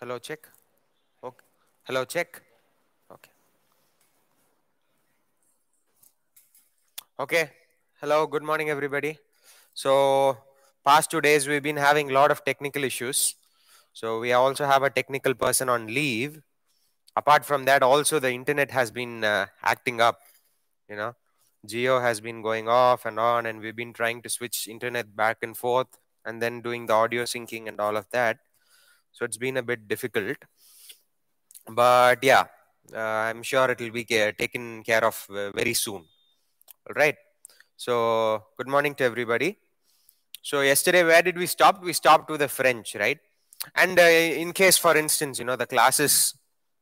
hello, check. Okay. Hello, check. Okay. Okay. Hello, good morning, everybody. So past two days, we've been having a lot of technical issues. So we also have a technical person on leave. Apart from that, also the internet has been uh, acting up, you know. Geo has been going off and on, and we've been trying to switch internet back and forth and then doing the audio syncing and all of that. So it's been a bit difficult. But yeah, uh, I'm sure it will be care, taken care of uh, very soon. All right. So good morning to everybody. So yesterday, where did we stop? We stopped with the French, right? And uh, in case, for instance, you know, the classes,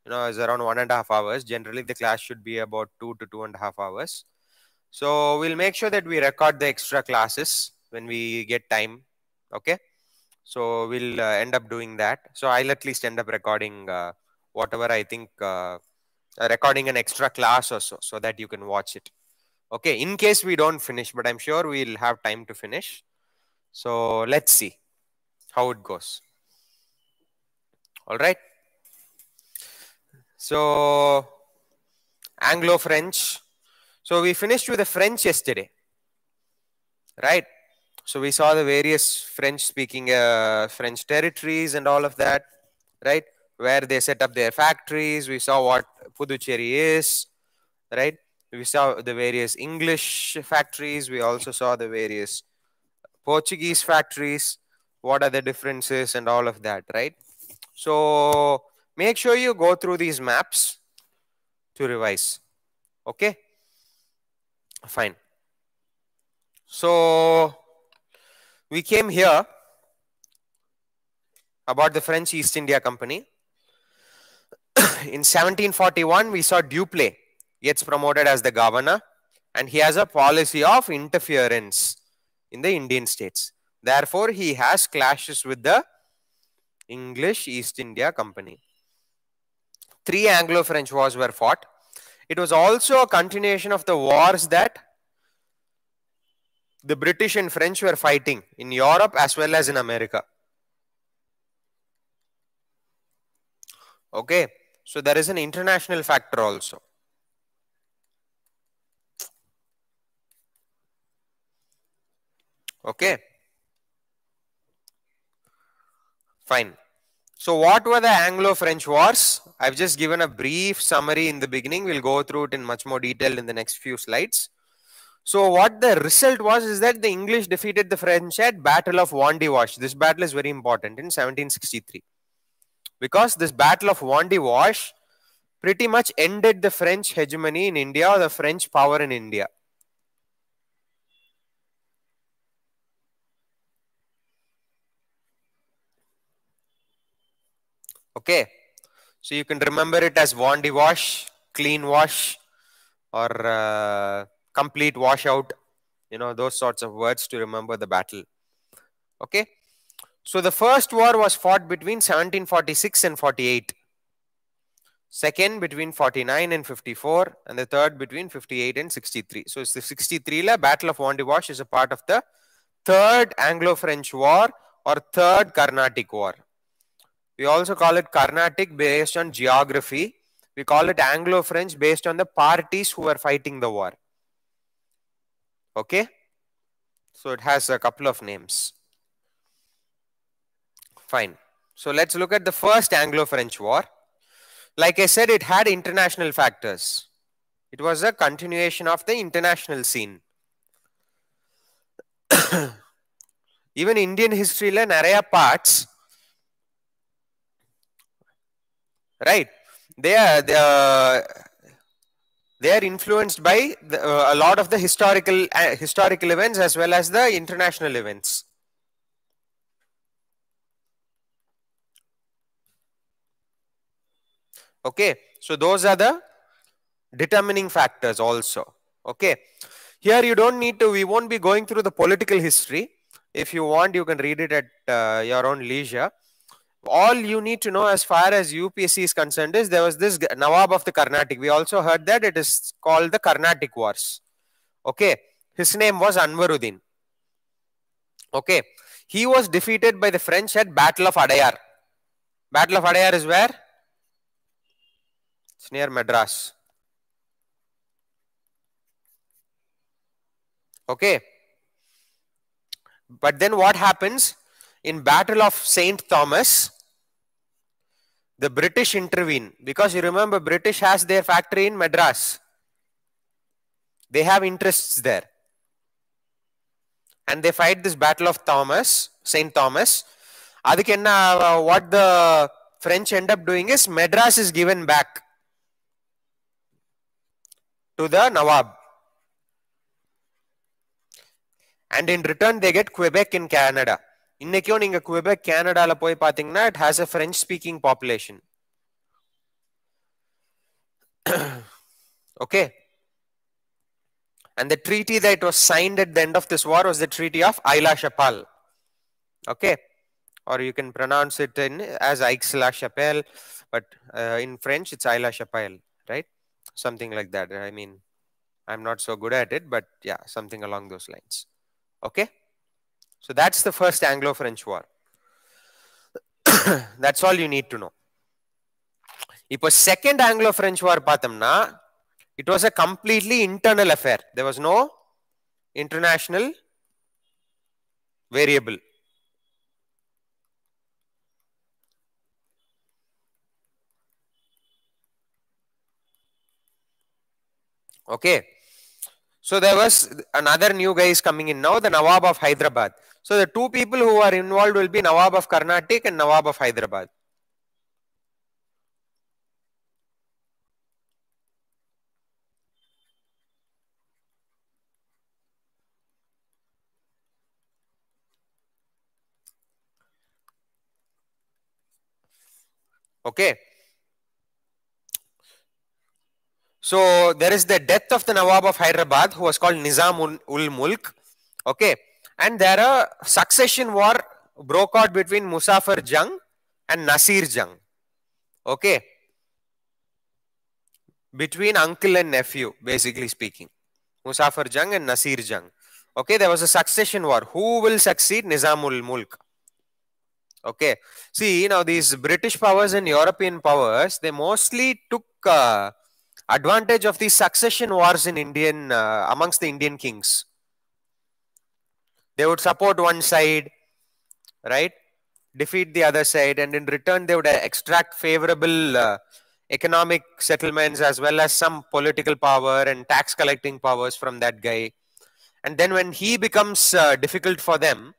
you know, is around one and a half hours. Generally, the class should be about two to two and a half hours. So we'll make sure that we record the extra classes when we get time. Okay. So we'll uh, end up doing that. So I'll at least end up recording uh, whatever I think, uh, recording an extra class or so, so that you can watch it. Okay, in case we don't finish, but I'm sure we'll have time to finish. So let's see how it goes. All right. So Anglo-French. So we finished with the French yesterday, right? So we saw the various French-speaking uh, French territories and all of that, right? Where they set up their factories. We saw what Puducherry is, right? We saw the various English factories. We also saw the various Portuguese factories. What are the differences and all of that, right? So make sure you go through these maps to revise. Okay? Fine. So we came here about the French East India Company. In 1741, we saw Duplay gets promoted as the governor, and he has a policy of interference in the Indian states. Therefore, he has clashes with the English East India Company. Three Anglo-French wars were fought. It was also a continuation of the wars that the British and French were fighting in Europe as well as in America. Okay, so there is an international factor also. Okay, fine. So, what were the Anglo French wars? I've just given a brief summary in the beginning. We'll go through it in much more detail in the next few slides. So what the result was is that the English defeated the French at Battle of Wandiwash. This battle is very important in 1763 because this Battle of Wandiwash pretty much ended the French hegemony in India or the French power in India. Okay, so you can remember it as Wandiwash, Clean Wash or... Uh, complete washout, you know, those sorts of words to remember the battle. Okay. So the first war was fought between 1746 and 48. Second between 49 and 54. And the third between 58 and 63. So it's the 63 la Battle of Wandiwash is a part of the third Anglo-French war or third Carnatic war. We also call it Carnatic based on geography. We call it Anglo-French based on the parties who were fighting the war. Okay. So it has a couple of names. Fine. So let's look at the first Anglo-French War. Like I said, it had international factors. It was a continuation of the international scene. Even Indian history la நிறைய parts. Right. They are, they are they are influenced by the, uh, a lot of the historical uh, historical events as well as the international events okay so those are the determining factors also okay here you don't need to we won't be going through the political history if you want you can read it at uh, your own leisure all you need to know as far as UPSC is concerned is there was this Nawab of the Carnatic. We also heard that it is called the Carnatic Wars. Okay. His name was Anwaruddin. Okay. He was defeated by the French at Battle of Adayar. Battle of Adayar is where? It's near Madras. Okay. But then what happens? in Battle of St. Thomas, the British intervene because you remember British has their factory in Madras. They have interests there. And they fight this Battle of Thomas, St. Thomas. அதுக்கு uh, what the French end up doing is Madras is given back to the Nawab. And in return, they get Quebec in Canada. இன்னைக்கும் நீங்க குவெபெக் கனடால போய் பாத்தீங்கன்னா it has a French speaking population okay and the treaty that was signed at the end of this war was the treaty of Aila okay or you can pronounce it in as Aix-la Chapelle but uh, in French it's Aila right something like that I mean I'm not so good at it but yeah something along those lines okay so that's the first Anglo French war. that's all you need to know. second Anglo-French War, war பார்த்தோம்னா it was a completely internal affair. There was no international variable. okay so there was another new guy is coming in now the nawab of hyderabad so the two people who are involved will be Nawab of Karnataka and Nawab of Hyderabad. Okay. So there is the death of the Nawab of Hyderabad who was called Nizam ul Mulk. Okay and there a succession war broke out between Musafir Jung and Nasir Jung. Okay. Between uncle and nephew, basically speaking. Musafir Jung and Nasir Jung. Okay, there was a succession war. Who will succeed Nizamul Mulk? Okay. See, now these British powers and European powers, they mostly took uh, advantage of these succession wars in Indian, uh, amongst the Indian kings. They would support one side, right? Defeat the other side, and in return, they would extract favorable uh, economic settlements as well as some political power and tax collecting powers from that guy. And then, when he becomes uh, difficult for them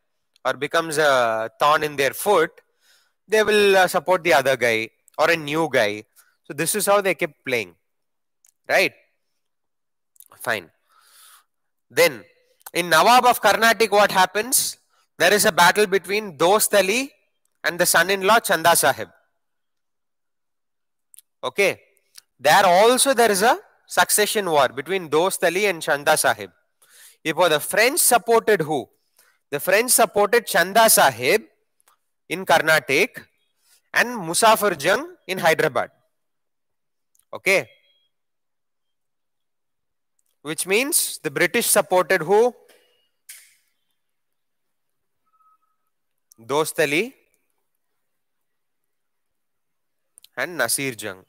or becomes a uh, thorn in their foot, they will uh, support the other guy or a new guy. So, this is how they kept playing, right? Fine. Then, in Nawab of Carnatic, what happens? There is a battle between Dost Ali and the son-in-law Chanda Sahib. Okay. There also there is a succession war between Dost Ali and Chanda Sahib. If the French supported who? The French supported Chanda Sahib in Karnataka and Musafir Jung in Hyderabad. Okay which means the British supported who? Dost Ali and Nasir Jung.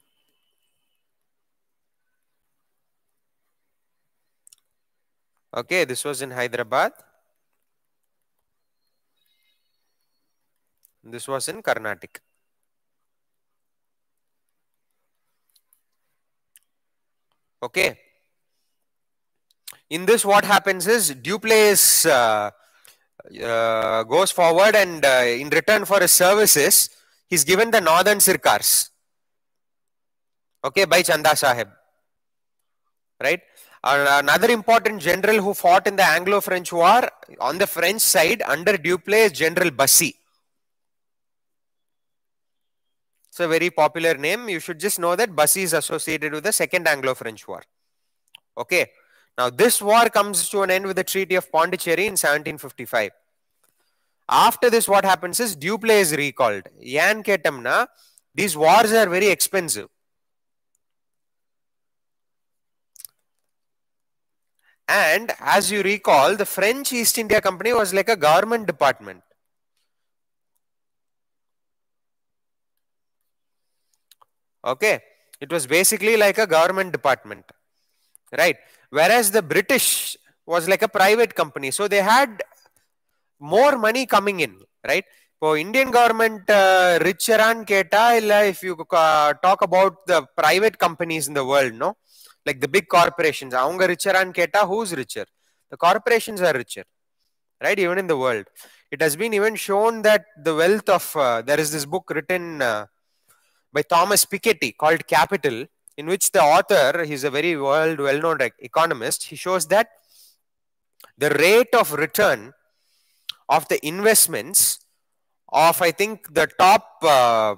Okay, this was in Hyderabad. This was in Karnataka. Okay in this what happens is Duplay uh, uh, goes forward and uh, in return for his services he's given the northern sirkars okay by Chanda Sahib right uh, another important general who fought in the Anglo-French war on the French side under Duplay is General Bassi it's a very popular name you should just know that Bassi is associated with the second Anglo-French war okay now, this war comes to an end with the Treaty of Pondicherry in 1755. After this, what happens is Duplay is recalled. Yan Ketamna, these wars are very expensive. And as you recall, the French East India Company was like a government department. Okay. It was basically like a government department. Right. Whereas the British was like a private company. So they had more money coming in, right? இப்போ Indian government keta if you if you talk about the private companies இந்த world no like the big corporations அவங்க ரிச்சரான்னு Keta, who is richer? The corporations are richer, right even in the world it has been even shown that the wealth of uh, there is this book written uh, by thomas piketty called capital in which the author, he's a very world well-known economist, he shows that the rate of return of the investments of I think the top uh,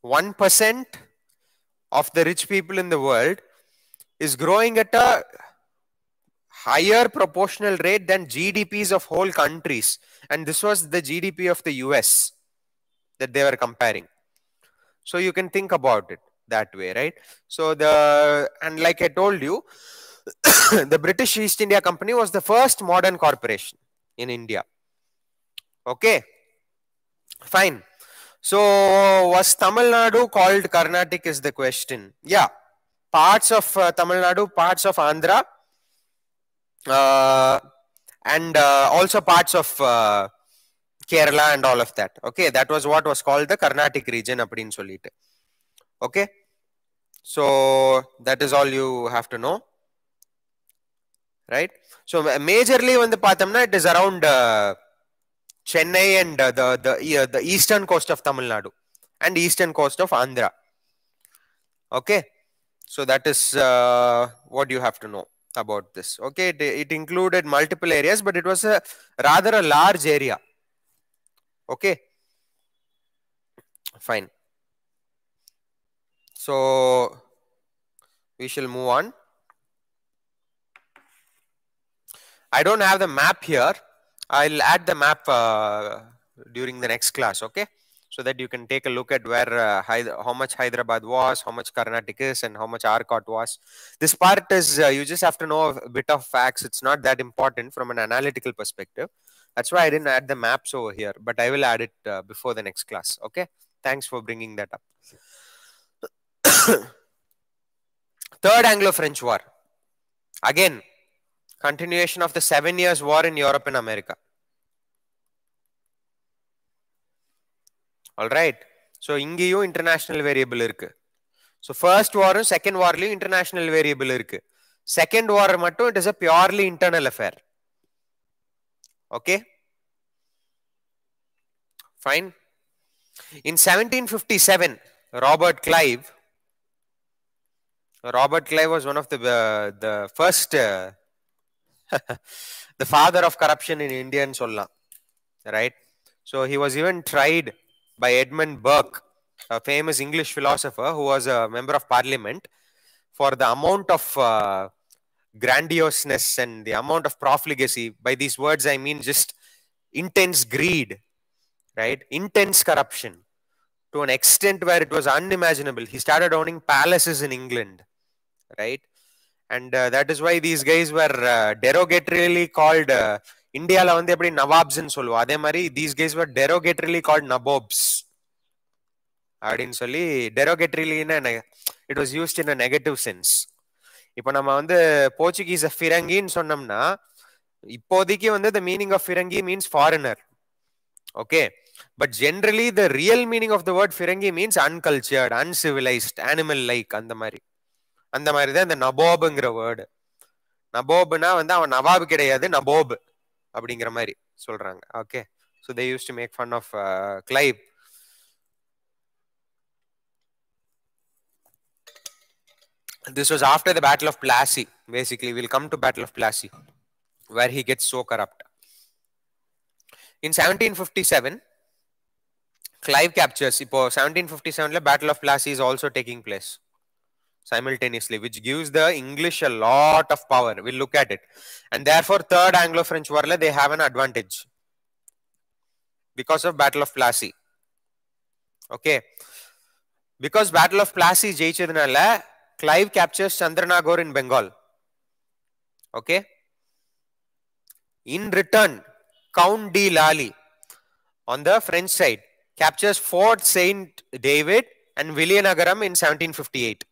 one of the rich people in the world is growing at a higher proportional rate than GDPs of whole countries, and this was the GDP of the US that they were comparing. So you can think about it that way, right? So the and like I told you, the British East India Company was the first modern corporation in India. Okay, fine. So was Tamil Nadu called Carnatic is the question. Yeah, parts of uh, Tamil Nadu, parts of Andhra, uh, and uh, also parts of uh, Kerala and all of that. Okay, that was what was called the Carnatic region. அப்படின் சொல்லிட்டு Okay. So that is all you have to know. Right. So majorly when the Pathamna, it is around uh, Chennai and uh, the, the, uh, the eastern coast of Tamil Nadu and eastern coast of Andhra. Okay. So that is uh, what you have to know about this. Okay. It, it included multiple areas, but it was a rather a large area. Okay. Fine. So we shall move on. I don't have the map here. I'll add the map uh, during the next class, okay? So that you can take a look at where uh, how much Hyderabad was, how much Karnataka is, and how much Arcot was. This part is uh, you just have to know a bit of facts. It's not that important from an analytical perspective. That's why I didn't add the maps over here, but I will add it uh, before the next class. Okay. Thanks for bringing that up. third anglo-french war again continuation of the seven years war in europe and america all right so ingiyum international variable irukku so first war second war international variable irukku second war mattum it is a purely internal affair okay fine in 1757 robert clive Robert Clive was one of the uh, the first uh, the father of corruption in India and Solla, right? So he was even tried by Edmund Burke, a famous English philosopher who was a member of parliament, for the amount of uh, grandioseness and the amount of profligacy. By these words, I mean just intense greed, right? Intense corruption to an extent where it was unimaginable. He started owning palaces in England right? And uh, that is why these guys were uh, derogatorily called uh, இந்தியாவில் வந்து எப்படி நவாப்ஸ்ன்னு சொல்லுவோம் அதே மாதிரி these guys were derogatorily called nabobs அப்படின்னு சொல்லி டெரோகேட்ரிலின்னு it was used in a negative sense இப்போ நம்ம வந்து போர்ச்சுகீஸ் ஃபிரங்கின்னு சொன்னோம்னா இப்போதைக்கு வந்து the meaning of firangi means foreigner okay but generally the real meaning of the word firangi means uncultured uncivilised animal like அந்த மாதிரி அந்த மாதிரி தான் இந்த நபோபுங்கிற வேர்டு நபோபுனா வந்து அவன் நவாபு கிடையாது நபோபு அப்படிங்கிற மாதிரி சொல்றாங்க okay so they use to make fun of Clive this was after the battle of plassey basically we'll come to battle of plassey where he gets so corrupt in 1757 clive captures ipo 1757 the battle of plassey is also taking place simultaneously, which gives the English a lot of power. We'll look at it. And therefore, Third Anglo-French War, they have an advantage because of Battle of Plassey. Okay. Because Battle of Plassey ஜெயிச்சதுனால Clive captures Chandranagore in Bengal. Okay. In return, Count de Lally on the French side captures Fort Saint David and Villianagaram in 1758.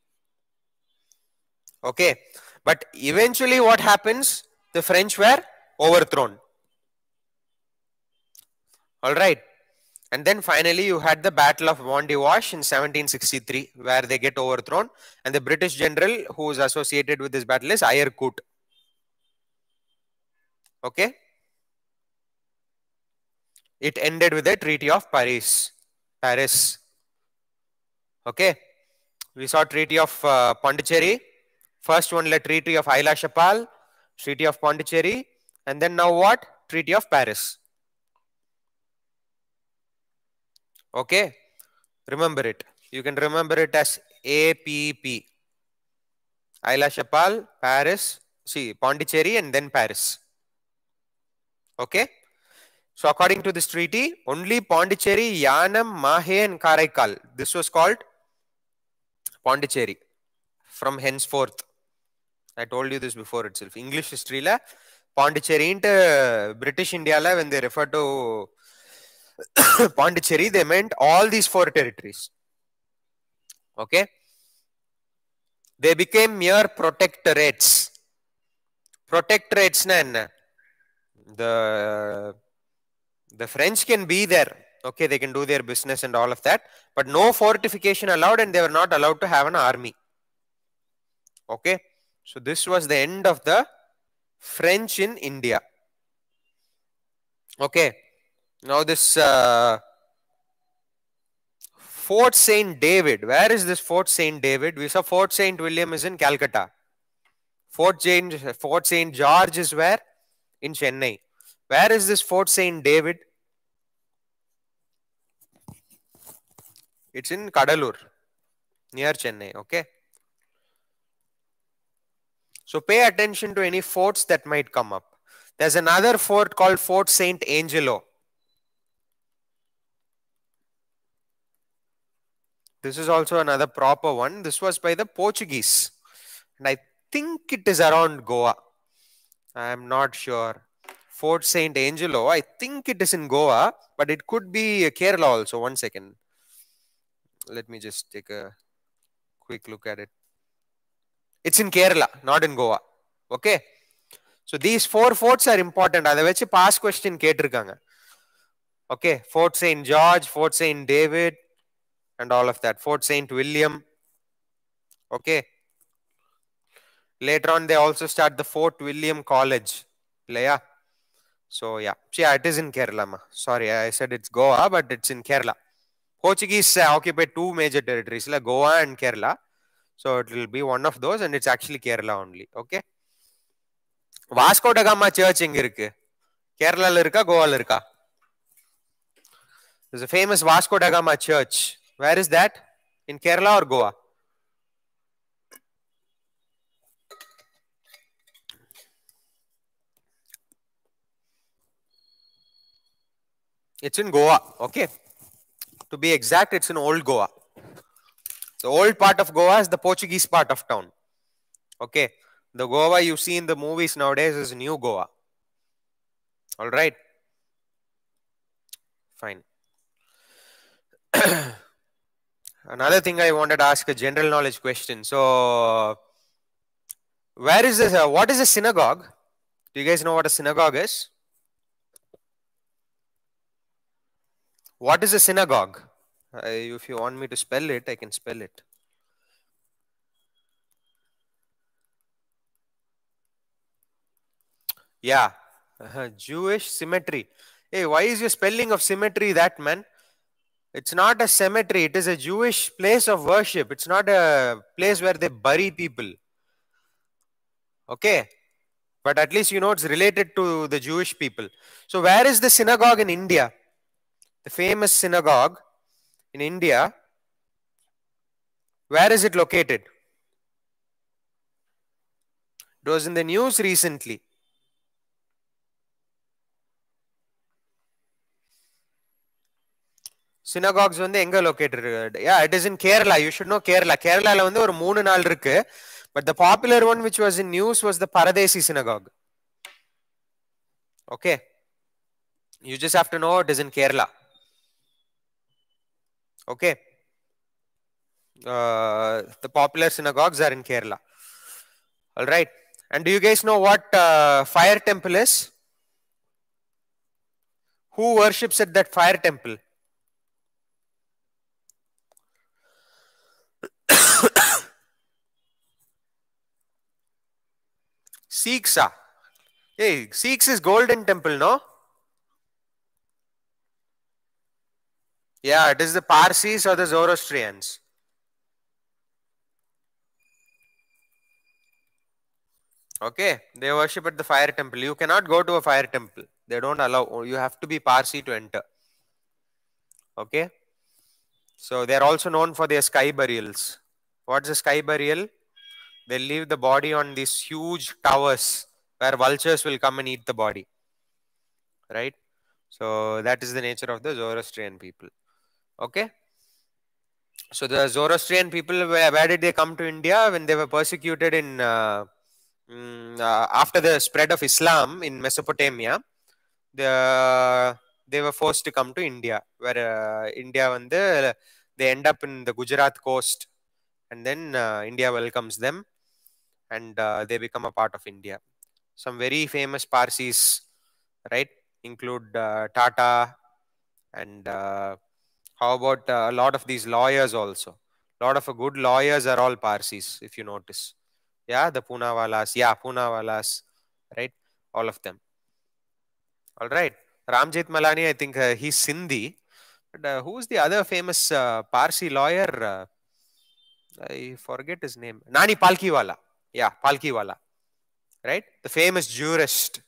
Okay. But eventually what happens? The French were overthrown. All right. And then finally you had the Battle of Bondiwash in 1763 where they get overthrown. And the British general who is associated with this battle is Ayercoot. Okay. It ended with the Treaty of Paris. Paris. Okay. We saw Treaty of uh, Pondicherry First one, let Treaty of Haila Chapal, Treaty of Pondicherry, and then now what? Treaty of Paris. Okay, remember it. You can remember it as APP. Haila Chapal, Paris, see Pondicherry, and then Paris. Okay. So according to this treaty, only Pondicherry, Yanam, Mahe and Karaikal. This was called Pondicherry from henceforth. I told you this before itself English ஹிஸ்டரியில பாண்டிச்சேரின்ட்டு British when they refer refer to Pondicherry they meant all these four territories okay they became mere protectorates ப்ரொடெக்டரேட்ஸ்னா என்ன the the french can be there okay they can do their business and all of that but no fortification allowed and they were not allowed to have an army okay so this was the end of the French in India. Okay. Now this uh, Fort St. David. Where is this Fort St. David? We saw Fort St. William is in Calcutta. Fort St. Fort St. George is where? In Chennai. Where is this Fort St. David? It's in Kadalur, near Chennai. Okay. So pay attention to any forts that might come up. There's another fort called Fort St. Angelo. This is also another proper one. This was by the Portuguese. And I think it is around Goa. I am not sure. Fort St. Angelo, I think it is in Goa, but it could be uh, Kerala also. One second. Let me just take a quick look at it. It's in Kerala, not in Goa. Okay. So these four forts are important. அதை வச்சு past question கேட்டிருக்காங்க Okay, Fort Saint George, Fort Saint David, and all of that. Fort Saint William. Okay. later on they also start the Fort William College. Yeah. So yeah. Yeah, it is in Kerala. Sorry, I said it's Goa, but it's in Kerala. Portuguese uh, occupied two major territories, like Goa and Kerala. So it will be one of those, and it's actually Kerala only. Okay. Vasco da Gama Church in Kerala Lirka, Goa There's a famous Vasco da Gama Church. Where is that? In Kerala or Goa? It's in Goa, okay? To be exact, it's in Old Goa. The old part of Goa is the Portuguese part of town. Okay. The Goa you see in the movies nowadays is new Goa. All right. Fine. Another thing I wanted to ask a general knowledge question. So where is this? Uh, what is a synagogue? Do you guys know what a synagogue is? What is a synagogue? I, if you want me to spell it, I can spell it. Yeah, uh Jewish symmetry. Hey, why is your spelling of symmetry that, man? It's not a cemetery. It is a Jewish place of worship. It's not a place where they bury people. Okay? But at least you know it's related to the Jewish people. So where is the synagogue in India? The famous synagogue in India, where is it located? It was in the news recently. Synagogues in the located. Yeah, it is in Kerala. You should know Kerala. Kerala is the moon and all. But the popular one which was in news was the Paradesi Synagogue. Okay. You just have to know it is in Kerala. Okay. Uh, the popular synagogues are in Kerala. All right. And do you guys know what uh, fire temple is? Who worships at that fire temple? Sikhs. Hey, Sikhs is golden temple, no? Yeah, it is the Parsis or the Zoroastrians. Okay, they worship at the fire temple. You cannot go to a fire temple. They don't allow. You have to be Parsi to enter. Okay. So they are also known for their sky burials. What's a sky burial? They leave the body on these huge towers where vultures will come and eat the body. Right? So that is the nature of the Zoroastrian people. Okay. So the Zoroastrian people, where, where did they come to India? When they were persecuted in uh, mm, uh, after the spread of Islam in Mesopotamia, the, they were forced to come to India, where uh, India, And the, they end up in the Gujarat coast, and then uh, India welcomes them, and uh, they become a part of India. Some very famous Parsis, right, include uh, Tata and how about uh, a lot of these lawyers also? A lot of good lawyers are all Parsis, if you notice. Yeah, the Punawalas. Yeah, Punawalas. Right? All of them. All right. Ramjet Malani, I think uh, he's Sindhi. But, uh, who's the other famous uh, Parsi lawyer? Uh, I forget his name. Nani Palkiwala. Yeah, Palkiwala. Right? The famous jurist.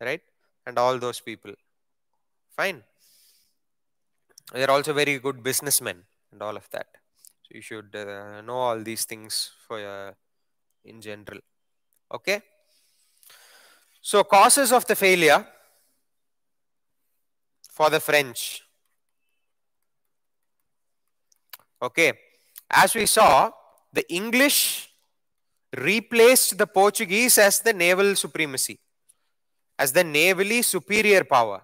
Right? And all those people. Fine they're also very good businessmen and all of that. So you should uh, know all these things for uh, in general. Okay. So causes of the failure for the French. Okay. As we saw, the English replaced the Portuguese as the naval supremacy, as the navally superior power.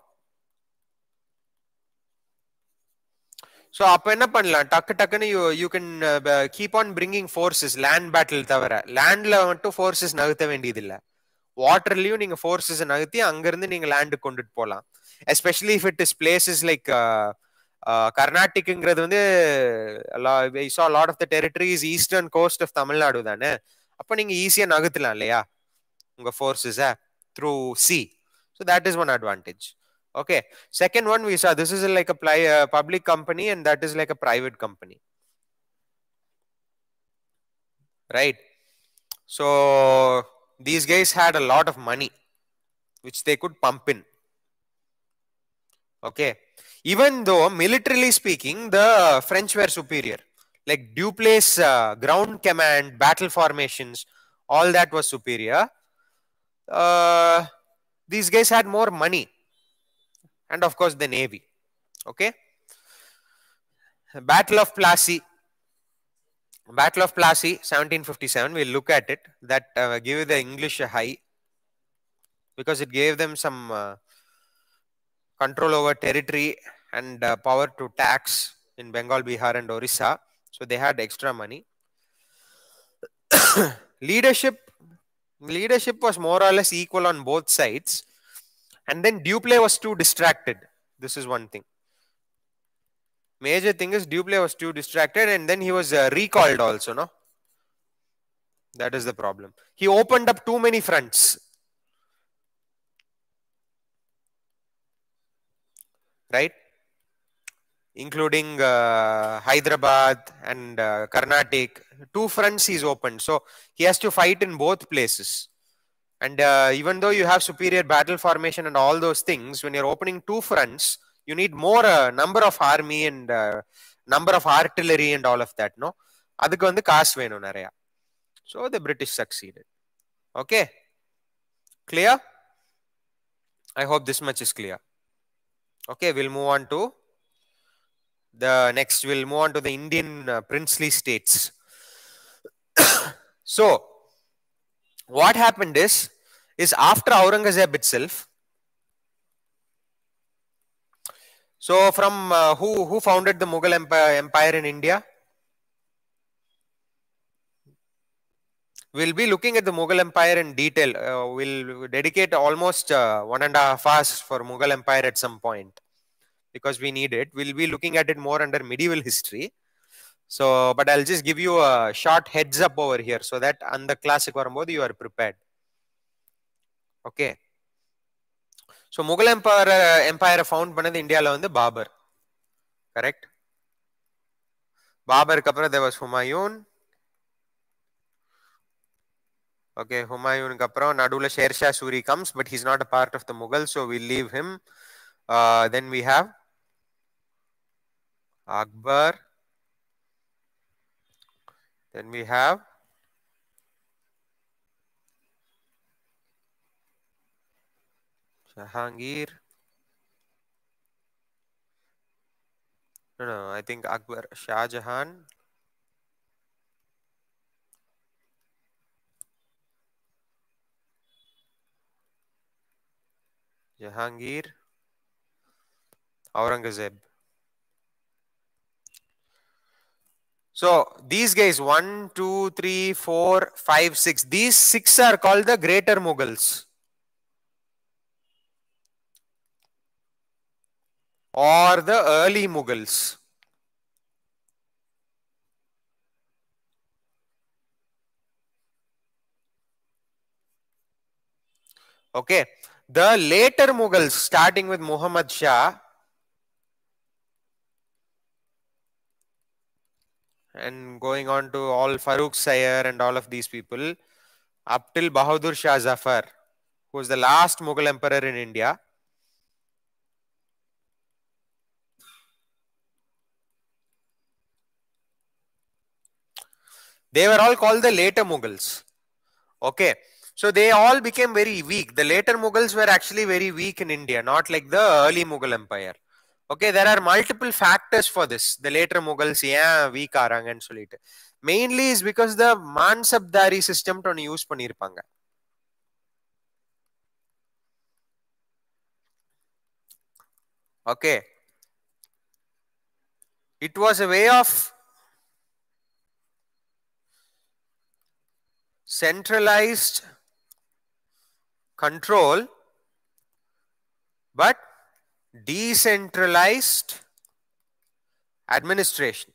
So அப்போ என்ன பண்ணலாம் டக்கு டக்குன்னு you you can keep on bringing forces land battle தவிர லேண்டில் மட்டும் forces நகர்த்த வேண்டியதில்லை வாட்டர்லேயும் நீங்கள் ஃபோர்ஸஸ் நகர்த்தி அங்கேருந்து நீங்கள் லேண்டுக்கு கொண்டுட்டு போகலாம் especially if it is places like கர்நாடிக்குங்கிறது வந்து சா lot of the territories eastern coast of Tamil Nadu தானே அப்போ நீங்கள் ஈஸியாக நகர்த்தலாம் இல்லையா உங்கள் ஃபோர்ஸஸை through sea so that is one advantage Okay. Second one we saw this is like a uh, public company and that is like a private company. Right. So these guys had a lot of money which they could pump in. Okay. Even though militarily speaking, the French were superior. Like Duplace uh, ground command, battle formations, all that was superior. Uh, these guys had more money and of course the navy okay battle of plassey battle of plassey 1757 we'll look at it that uh, give the english a high because it gave them some uh, control over territory and uh, power to tax in bengal bihar and orissa so they had extra money leadership leadership was more or less equal on both sides and then Duplay was too distracted. This is one thing. Major thing is Duplay was too distracted and then he was uh, recalled also, no? That is the problem. He opened up too many fronts. Right? including uh, Hyderabad and uh, Karnataka. Two fronts he's opened. So he has to fight in both places. And uh, even though you have superior battle formation and all those things, when you're opening two fronts, you need more uh, number of army and uh, number of artillery and all of that. No, cash so the British succeeded. Okay, clear. I hope this much is clear. Okay, we'll move on to the next. We'll move on to the Indian princely states. so, what happened is, is after Aurangzeb itself. So from uh, who, who founded the Mughal empire, empire in India? We'll be looking at the Mughal Empire in detail. Uh, we'll dedicate almost uh, one and a half hours for Mughal Empire at some point because we need it. We'll be looking at it more under medieval history so but i'll just give you a short heads up over here so that on the classic varumbodhu you are prepared okay so mughal empire uh, empire found பண்ணது இந்தியால வந்து Babar, correct பாபருக்கு அப்புறம் there was Humayun okay ஹுமாயூனுக்கு அப்புறம் நடுவில் Sher Shah Suri comes, but he's not a part of the Mughal so we leave him. Uh, then we have Akbar. Then we have Jahangir. No, no, I think Akbar Shah Jahan. Jahangir. Aurangzeb. So these guys, one, two, three, four, five, six. These six are called the greater Mughals. Or the early Mughals. Okay. The later Mughals, starting with Muhammad Shah, and going on to all Farooq Sayer and all of these people, up till Bahadur Shah Zafar, who was the last Mughal emperor in India. They were all called the later Mughals. Okay. So they all became very weak. The later Mughals were actually very weak in India, not like the early Mughal Empire. Okay there are multiple factors for this the later Mughals ஏன் weak ஆறாங்கன்னு சொல்லிட்டு mainly is because the mansabdari system ஒன்று use பண்ணியிருப்பாங்க okay it was a way of centralized control but decentralized administration.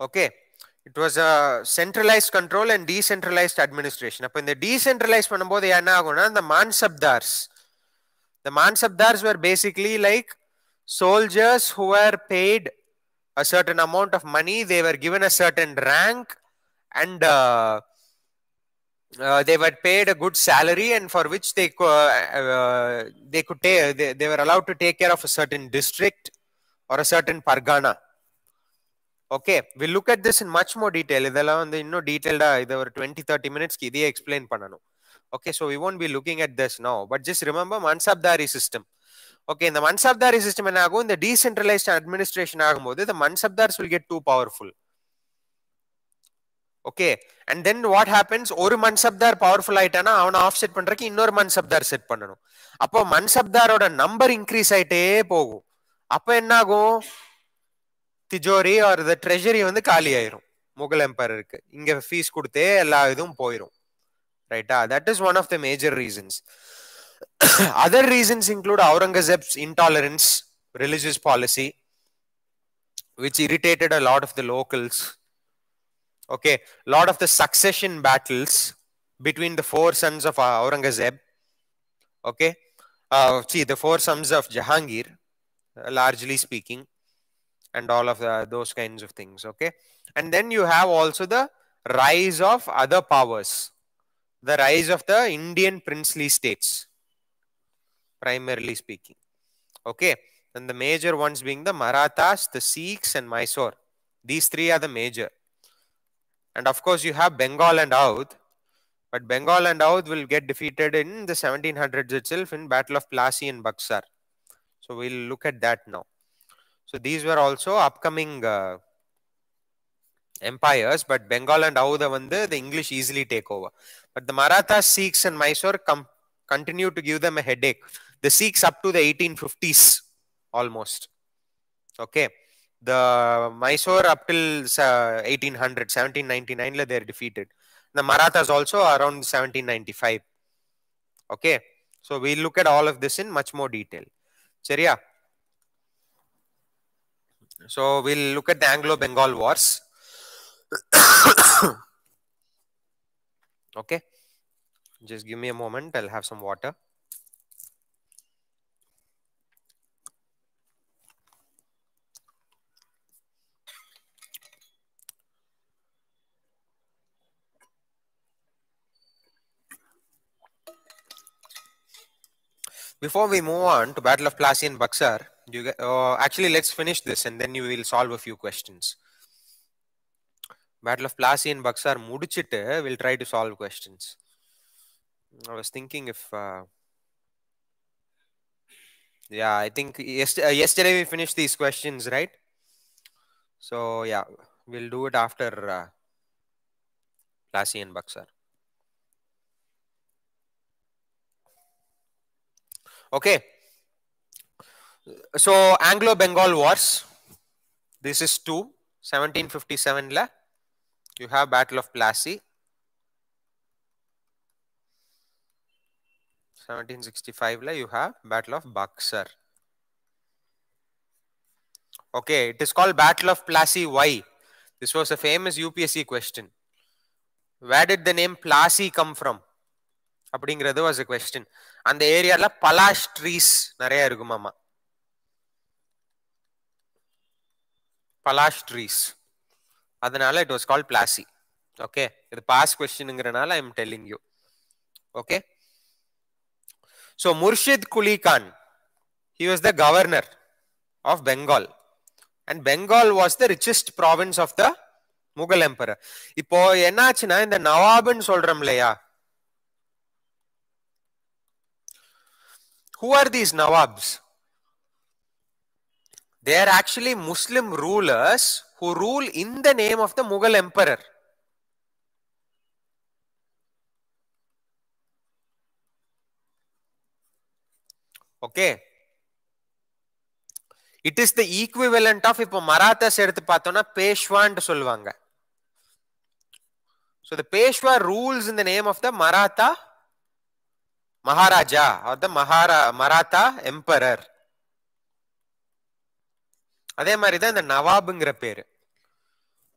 Okay. It was a centralized control and decentralized administration. Upon the decentralized பண்ணும்போது என்ன ஆகும்னா இந்த மான்சப்தார்ஸ் The Mansabdars were basically like soldiers who were paid a certain amount of money. They were given a certain rank and uh, uh, they were paid a good salary and for which they uh, uh, they could take they, they were allowed to take care of a certain district or a certain pargana okay we'll look at this in much more detail and வந்து இன்னும் டீடைல்டா இது ஒரு 20 30 minutes ki இதையே explain பண்ணனும் okay so we won't be looking at this now but just remember mansabdari system okay the mansabdari system என்ன ஆகும் the decentralized administration ஆகும்போது the mansabdars will get too powerful okay and then what happens ஒரு mansabdar powerful ஆயிட்டானா அவனை of set பண்றதுக்கு இன்னொரு மன்சப்தார் set பண்ணணும் அப்போ மன்சப்தாரோட number increase ஆயிட்டே போகும் அப்ப என்ன ஆகும் திஜோரி ஆர் த ட்ரெஷரி வந்து காலி ஆயிரும் முகல் எம்பரருக்கு இங்க ஃபீஸ் கொடுத்தே எல்லா இதுவும் போயிடும் ரைட்டா that is one of the major reasons other reasons include Aurangzeb's intolerance religious policy which irritated a lot of the locals Okay, a lot of the succession battles between the four sons of Aurangzeb. Okay, uh, see the four sons of Jahangir, uh, largely speaking, and all of the, those kinds of things. Okay, and then you have also the rise of other powers, the rise of the Indian princely states, primarily speaking. Okay, and the major ones being the Marathas, the Sikhs, and Mysore. These three are the major. And of course, you have Bengal and Audh. But Bengal and Audh will get defeated in the 1700s itself in Battle of Plassey and Buxar. So we'll look at that now. So these were also upcoming uh, empires, but Bengal and Audha the English easily take over. But the Maratha Sikhs and Mysore continue to give them a headache. The Sikhs up to the 1850s almost. Okay the Mysore up till 1800, uh, 1799, they're defeated. The Marathas also around 1795. Okay, so we'll look at all of this in much more detail. Seriya. So we'll look at the Anglo-Bengal Wars. okay, just give me a moment. I'll have some water. Before we move on to Battle of Plassey and Buxar, you, uh, actually let's finish this and then you will solve a few questions. Battle of Plassey and Buxar முடிச்சிட்டு we'll try to solve questions. I was thinking if... Uh, yeah, I think uh, yesterday we finished these questions, right? So yeah, we'll do it after uh, Plassey and Buxar. Okay. So Anglo-Bengal Wars. This is 2. 1757 la. You have Battle of Plassey. 1765 la you have Battle of Buxar. Okay, it is called Battle of Plassey. Why? This was a famous UPSC question. Where did the name Plassey come from? அப்படிங்கிறது was a question அந்த ஏரியால palash trees நிறைய இருக்குமாமா palash trees அதனால it was call Plassey okay இது past கொஸ்டின்ங்கிறனால I am telling you okay so Murshid Quli Khan he was the governor of Bengal and Bengal was the richest province of the Mughal emperor இப்போ என்னாச்சுன்னா இந்த நவாபுன்னு சொல்றோம் இல்லையா Who are these Nawabs? They are actually Muslim rulers who rule in the name of the Mughal emperor. Okay. It is the equivalent of if a Maratha Sertipatana and to Sulvanga. So the Peshwa rules in the name of the Maratha Maharaja அவர் தான் மகாரா Maratha emperor அதே மாதிரி தான் இந்த நவாபுங்கிற பேரு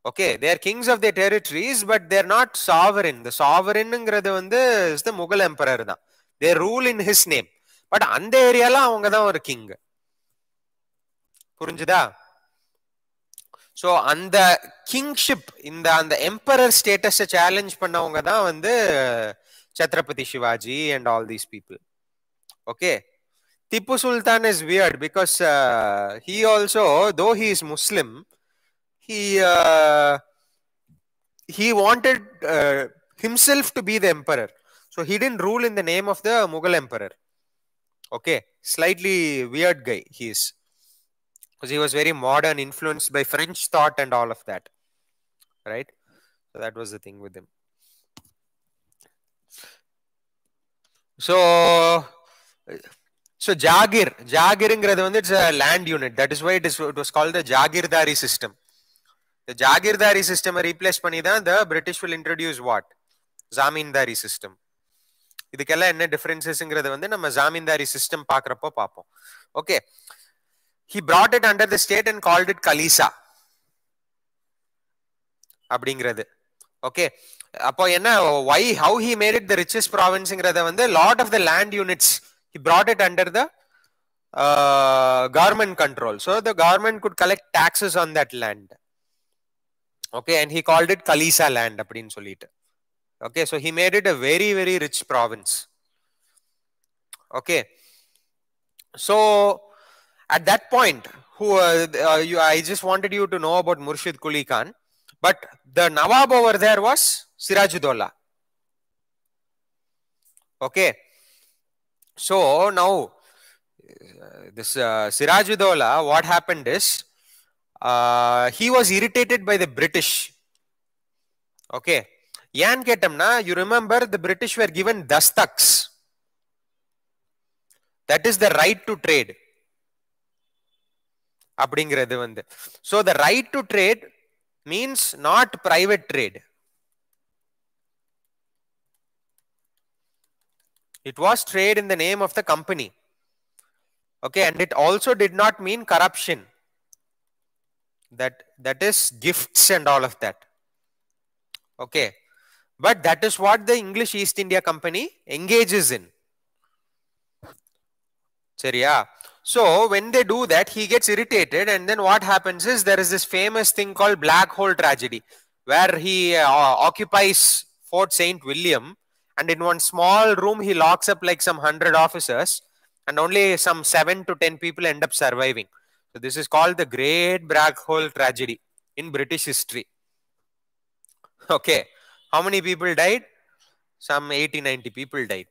okay they're kings of the territories but they're not sovereign இந்த சாவரின்ங்கிறது வந்து இஸ் த முகல் எம்பரர் தான் their rule in his name but அந்த ஏரியால அவங்க தான் ஒரு கிங் புரிஞ்சுதா ஸோ அந்த கிங்ஷிப் இந்த அந்த எம்பரர் ஸ்டேட்டஸை சேலஞ்ச் பண்ணவங்க தான் வந்து Chhatrapati Shivaji and all these people. Okay. Tipu Sultan is weird because uh, he also, though he is Muslim, he uh, he wanted uh, himself to be the emperor. So he didn't rule in the name of the Mughal emperor. Okay, slightly weird guy he is because he was very modern, influenced by French thought and all of that. Right? So that was the thing with him. So so jagir ஜாகிருங்கிறது வந்து it's land unit that is why it is it was call the jagirdari system the jagirdari system replace பண்ணி தான் the British will introduce what zamindari system இதுக்கெல்லாம் என்ன டிஃபரன்சஸ்ங்கிறது வந்து நம்ம zamindari system பார்க்குறப்போ பார்ப்போம் okay he brought it under the state and called it khalisa அப்படிங்கிறது ஓகே அப்போ என்ன why how he made it the riches ப்ராவின்ஸுங்கிறத வந்து lot of the land units he brought it under the government control so the government could collect taxes on that land okay and he called it khalisa land அப்படின்னு சொல்லிட்டு okay so he made it a very very rich province okay so at that point who I just wanted you to know about Murshid Quli Khan but the nawab over there was Sirajuddola. Okay. So now this uh, Sirajuddola, what happened is uh, he was irritated by the British. Okay. Yan Ketamna, you remember the British were given dastaks. That is the right to trade. So the right to trade means not private trade. It was trade in the name of the company. Okay, and it also did not mean corruption. That that is gifts and all of that. Okay. But that is what the English East India Company engages in. Seriya. So when they do that, he gets irritated, and then what happens is there is this famous thing called black hole tragedy, where he uh, occupies Fort Saint William and in one small room he locks up like some 100 officers and only some 7 to 10 people end up surviving so this is called the great Black hole tragedy in british history okay how many people died some 80 90 people died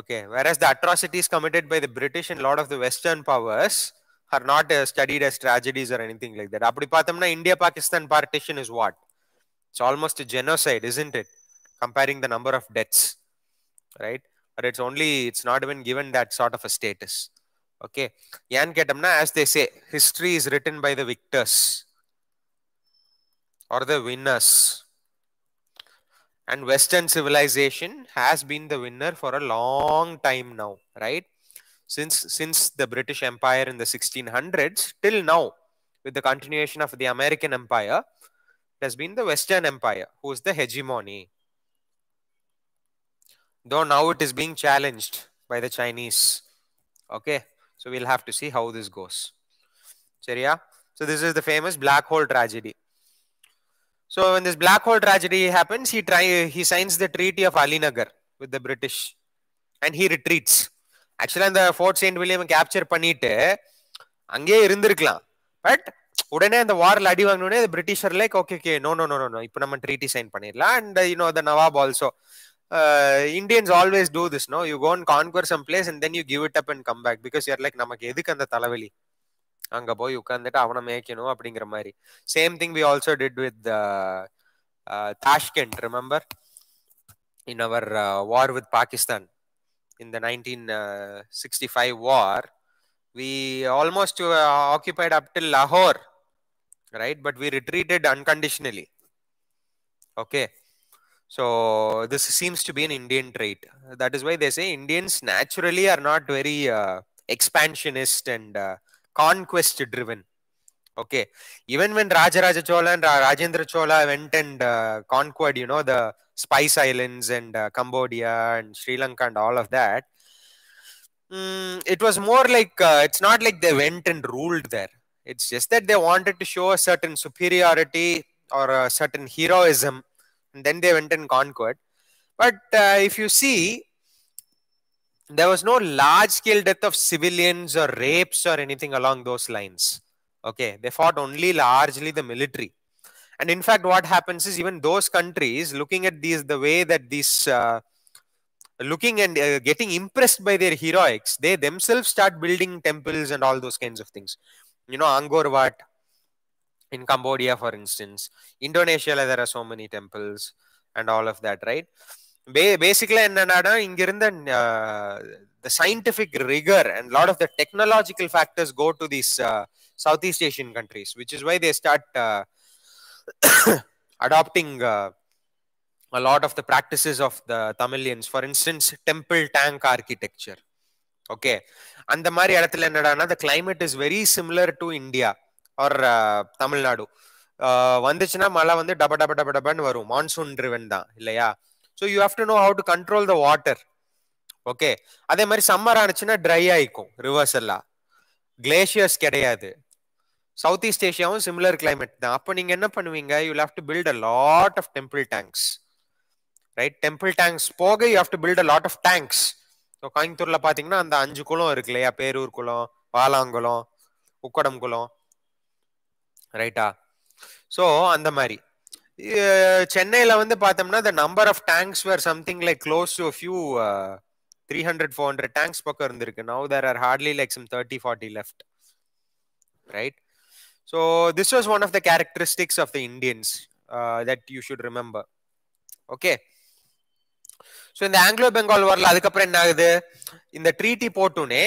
okay whereas the atrocities committed by the british and a lot of the western powers are not uh, studied as tragedies or anything like that அப்படி பார்த்தோம்னா India Pakistan partition is what it's almost a genocide isn't it comparing the number of deaths, right? But it's only, it's not even given that sort of a status. Okay. Yan Ketamna, as they say, history is written by the victors or the winners. And Western civilization has been the winner for a long time now, right? Since since the British Empire in the 1600s till now, with the continuation of the American Empire, it has been the Western Empire who is the hegemony, though now it is being challenged by the Chinese. Okay, so we'll have to see how this goes. Sharia. So this is the famous black hole tragedy. So when this black hole tragedy happens, he try he signs the Treaty of Alinagar with the British, and he retreats. Actually, in the ஆக்சுவலாக இந்த fort saint William capture but, அங்கேயே இருந்திருக்கலாம் but உடனே அந்த the அடி வாங்கினோடனே Britisher okay okay no no no no. No இப்போ treaty treaty sign and you know the Nawab also uh, Indians always do this, no? You go and conquer some place and then you give it up and come back because you're like, Anga boy, you can அங்க போய் உட்காந்துட்டு அவனை மேய்க்கணும் அப்படிங்கிற மாதிரி same thing we also did with Tashkent remember in our war with Pakistan in the 1965 uh, war we almost uh, occupied up till lahore right but we retreated unconditionally okay so this seems to be an Indian trait. That is why they say Indians naturally are not very uh, expansionist and uh, conquest driven. Okay. Even when Rajaraja Chola and Rajendra Chola went and uh, conquered, you know, the Spice Islands and uh, Cambodia and Sri Lanka and all of that, mm, it was more like, uh, it's not like they went and ruled there. It's just that they wanted to show a certain superiority or a certain heroism and then they went and conquered. But uh, if you see, there was no large scale death of civilians or rapes or anything along those lines. Okay, they fought only largely the military. And in fact, what happens is even those countries looking at these the way that these uh, looking and uh, getting impressed by their heroics, they themselves start building temples and all those kinds of things. You know, Angkor Wat, in Cambodia, for instance. Indonesia, there are so many temples and all of that, right? basically என்னன்னா இங்க இருந்த த scientific rigger and lot of the technological factors go to these south east Asian countries which is why they adopting adapting uh, a lot of the practices of the Tamilians. For instance, temple tank architecture. Okay. And the Mari Adathil the climate is very similar to India. Or Tamil Nadu வந்துச்சுன்னா மழை வந்து டப டப டப டபன்னு வரும் monsoon driven தான் இல்லையா so you have to know how to control the water okay அதே மாதிரி summer ஆனிச்சுன்னா dry ஆயிக்கும் ரிவர்ஸ் எல்லாம் கிளேஷியர்ஸ் கிடையாது சவுத் ஈஸ்ட் ஏஷியாவும் சிமிலர் கிளைமேட் தான் அப்போ நீங்கள் என்ன பண்ணுவீங்க you have to build a lot of temple tanks right temple tanks போக you have to build a lot of tanks so கோயம்புத்தூரில் பார்த்தீங்கன்னா அந்த அஞ்சு குளம் இருக்கு இல்லையா பேரூர் குளம் வாலாங்குளம் உக்கடம் குளம் ரைட்டா ஸோ அந்த மாதிரி சென்னையில் வந்து பார்த்தோம்னா the number of tanks were something like close to few three hundred four hundred tanks பக்கம் இருந்திருக்கு now there are hardly like some thirty forty left right so this was one of the characteristics of the Indians that you should remember okay so இந்த Anglo Bengal வரல அதுக்கப்புறம் என்ன ஆகுது இந்த treaty போட்டோன்னே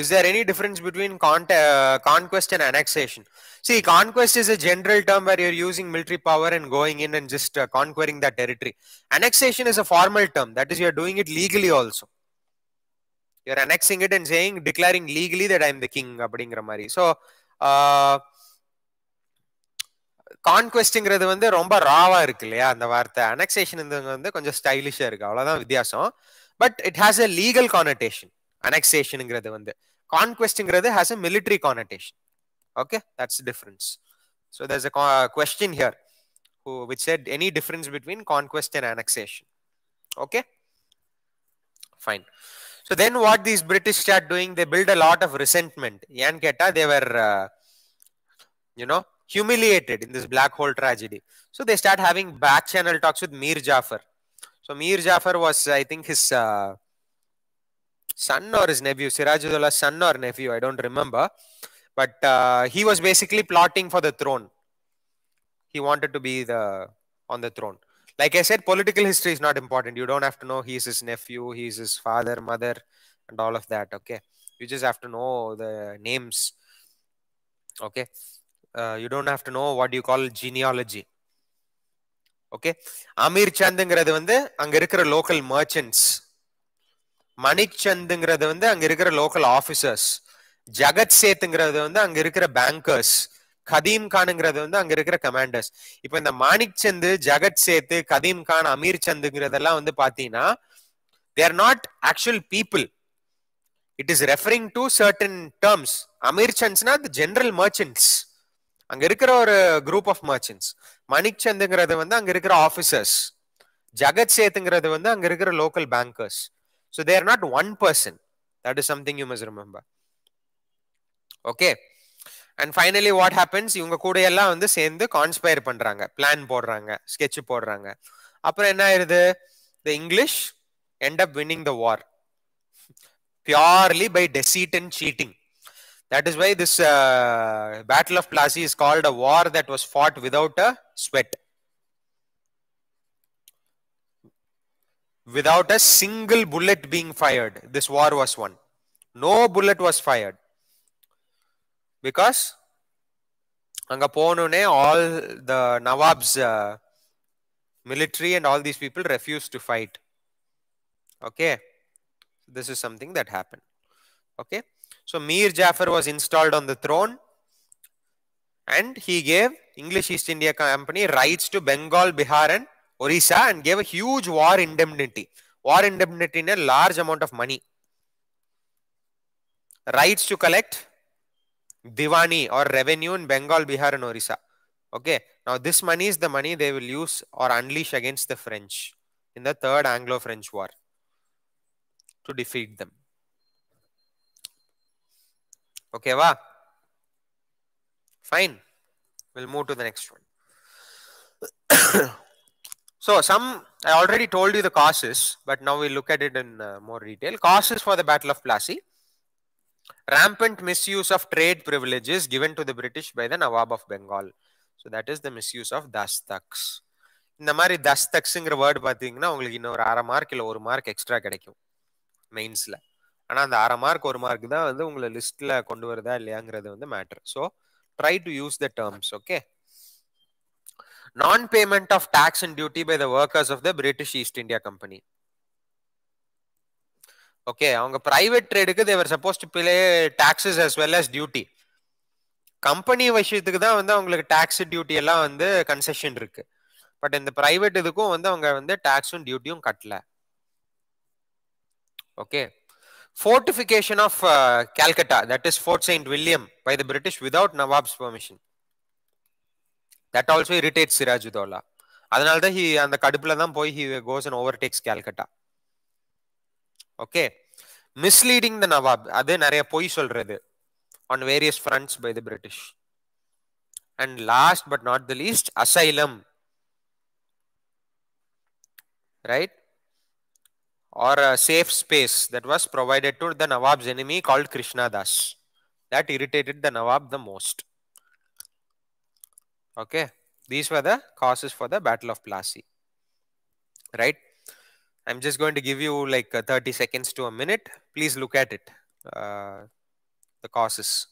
is there any difference between con uh, conquest and annexation? See, conquest is a general term where you're using military power and going in and just uh, conquering that territory. Annexation is a formal term. That is, you're doing it legally also. You're annexing it and saying, declaring legally that I'm the king. So, uh, கான்கொஸ்ட்டுங்கிறது வந்து ரொம்ப ராவாக இருக்கு இல்லையா அந்த வார்த்தை annexation வந்து கொஞ்சம் ஸ்டைலிஷாக இருக்குது அவ்வளோதான் வித்தியாசம் but it has a legal connotation அனெக்சேஷனுங்கிறது வந்து has a military connotation. Okay, that's the difference. So there's a question here, who which said any difference between conquest and annexation okay fine so then what these british start doing they build a lot of resentment yan they were uh, you know humiliated in this black hole tragedy so they start having back channel talks with mir jafar so mir jafar was i think his uh, son or his nephew, Sirajuddaula's son or nephew, I don't remember. But uh, he was basically plotting for the throne. He wanted to be the on the throne. Like I said, political history is not important. You don't have to know he's his nephew, he's his father, mother, and all of that. Okay, you just have to know the names. Okay, uh, you don't have to know what you call genealogy. Okay. Amir சாந்துங்கிறது வந்து local merchants. மணிச்சந்துங்கிறது வந்து அங்க இருக்கிற local officers ஜகத் சேத்துங்கிறது வந்து அங்க இருக்கிற bankers கதீம் கானுங்கிறது வந்து அங்க இருக்கிற கமாண்டர்ஸ் இப்ப இந்த மாணிக் சந்து ஜகத் சேத்து கதீம் கான் அமீர் சந்துங்கிறதெல்லாம் வந்து பாத்தீங்கன்னா they're not actual people it is referring to certain terms Amir சந்த்ஸ்னா ஜென்ரல் மர்ச்சன்ட்ஸ் அங்க இருக்கிற ஒரு குரூப் ஆஃப் மர்ச்சன்ட்ஸ் மணிக் சந்துங்கிறது வந்து அங்க இருக்கிற ஆபிசர்ஸ் ஜகத் சேத்துங்கிறது வந்து அங்க இருக்கிற local bankers So they are not one person. That is something you must remember. Okay. And finally, what happens? You guys all are the same. conspire, planning, plan, planning, sketch, planning. Then what The English end up winning the war purely by deceit and cheating. That is why this uh, Battle of Plassey is called a war that was fought without a sweat. without a single bullet being fired, this war was won. No bullet was fired. Because all the Nawab's the uh, military and all these people refused to fight. Okay. This is something that happened. Okay. So Mir Jafar was installed on the throne and he gave English East India Company rights to Bengal, Bihar and Orissa and gave a huge war indemnity. War indemnity in a large amount of money. Rights to collect Diwani or revenue in Bengal, Bihar, and Orissa. Okay, now this money is the money they will use or unleash against the French in the third Anglo French War to defeat them. Okay, va? Fine. We'll move to the next one. So some, I already told you the causes, but now we look at it in uh, more detail. Causes for the Battle of Plassey. Rampant misuse of trade privileges given to the British by the Nawab of Bengal. So that is the misuse of dastaks. இந்த மாதிரி தஸ்தக்ஸுங்கிற word பார்த்தீங்கன்னா உங்களுக்கு இன்னொரு அரை mark இல்லை ஒரு mark extra கிடைக்கும் மெயின்ஸில் ஆனால் அந்த அரை மார்க் ஒரு மார்க் தான் வந்து உங்களை லிஸ்ட்டில் கொண்டு வருதா இல்லையாங்கிறது வந்து matter so try to use the terms okay நான் payment of tax and duty by the workers of the British east India company okay அவங்க பிரைவேட் ட்ரேடுக்கு they were supposed to pay taxes as well as duty company விஷயத்துக்கு தான் வந்து அவங்களுக்கு tax duty எல்லாம் வந்து concession இருக்கு பட் இந்த பிரைவேட் இதுக்கும் வந்து அவங்க வந்து டாக்ஸும் டியூட்டியும் கட்டல okay fortification of Calcutta that is fort saint William by the British without Nawab's permission that also irritate Sirajuddaula அதனால தான் ஹி அந்த கடுப்புல தான் போய் he goes and over takes Calcutta okay misleading the Nawab அது நிறைய பொய் சொல்றது on various fronts by the British and last but not the least asylum right or a safe space that was provided to the Nawab's enemy called Krishna Das. That irritated the Nawab the most. Okay, these were the causes for the Battle of Plassey. Right? I'm just going to give you like uh, 30 seconds to a minute. Please look at it, uh, the causes.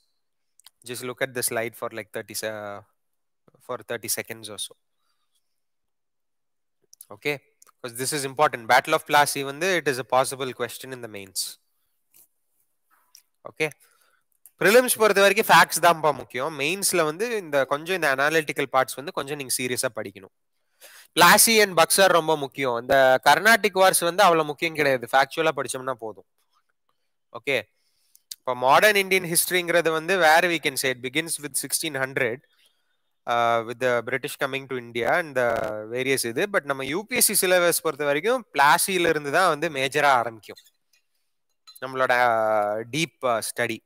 Just look at the slide for like 30 uh, for 30 seconds or so. Okay, because this is important. Battle of Plassey, even though it is a possible question in the mains. Okay. Prelims பொறுத்த வரைக்கும் facts தான்ப்பா முக்கியம் மெயின்ஸில் வந்து இந்த கொஞ்சம் இந்த analytical parts வந்து கொஞ்சம் நீங்கள் சீரியஸாக படிக்கணும் பிளாசி அண்ட் பக்சர் ரொம்ப முக்கியம் இந்த கர்நாடிக் வார்ஸ் வந்து அவ்வளோ முக்கியம் கிடையாது ஃபேக்சுவலாக படிச்சோம்னா போதும் ஓகே இப்போ மாடர்ன் இந்தியன் ஹிஸ்ட்ரிங்கிறது வந்து where we can said begins with sixteen hundred with the British coming to India இந்த வேரியஸ் இது பட் நம்ம யூபிஎஸ்சி சிலபஸ் பொறுத்த வரைக்கும் பிளாசியிலிருந்து இருந்து தான் வந்து மேஜராக ஆரம்பிக்கும் நம்மளோட டீப் uh, ஸ்டடி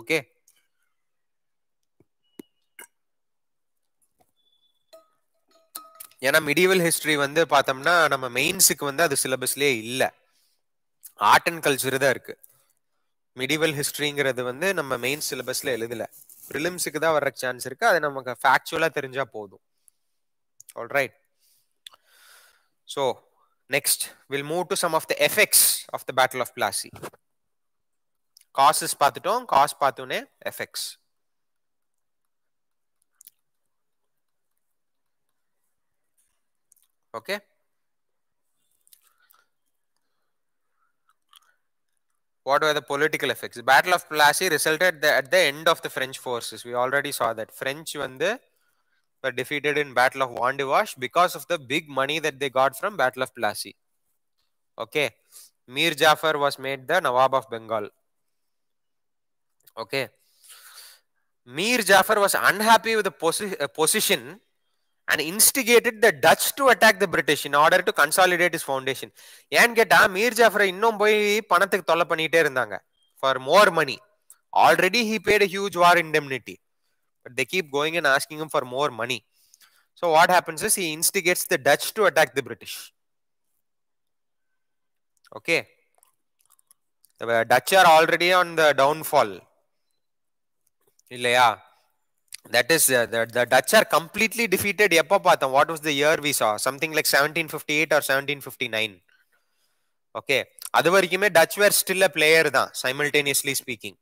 ஓகே ஏன்னா மிடிவல் ஹிஸ்டரி வந்து பார்த்தோம்னா நம்ம மெயின்ஸுக்கு வந்து அது சிலபஸ்லயே இல்லை ஆர்ட் அண்ட் கல்ச்சர் தான் இருக்கு மிடிவல் ஹிஸ்டரிங்கிறது வந்து நம்ம மெயின் சிலபஸ்ல எழுதல ப்ரிலிம்ஸுக்கு தான் வர்ற சான்ஸ் இருக்கு அதை நமக்கு ஃபேக்சுவலா தெரிஞ்சா போதும் all right so next will move to some of the effects of the battle of Plassey causes பார்த்துட்டோம் காஸ் பார்த்தோன்னே effects okay what were the political effects battle of plassey resulted at the end of the french forces we already saw that french vandu were defeated in battle of wandiwash because of the big money that they got from battle of plassey okay mir jafar was made the nawab of bengal Okay. Mir Jafar was unhappy with the posi position and instigated the Dutch to attack the British in order to consolidate his foundation. ஏன்னு mir jafar innum poi போய் tholla panite irundanga for more money already he paid a huge war indemnity but they keep going and asking him for more money so what happens is he instigates the dutch to attack the british okay the dutch are already on the downfall இல்லையா that is the Dutch are completely defeated எப்போ பார்த்தோம் what was the year we saw something like seventeen fifty eight or seventeen fifty nine okay அது வரைக்குமே Dutch were still a player தான் simultaneously speaking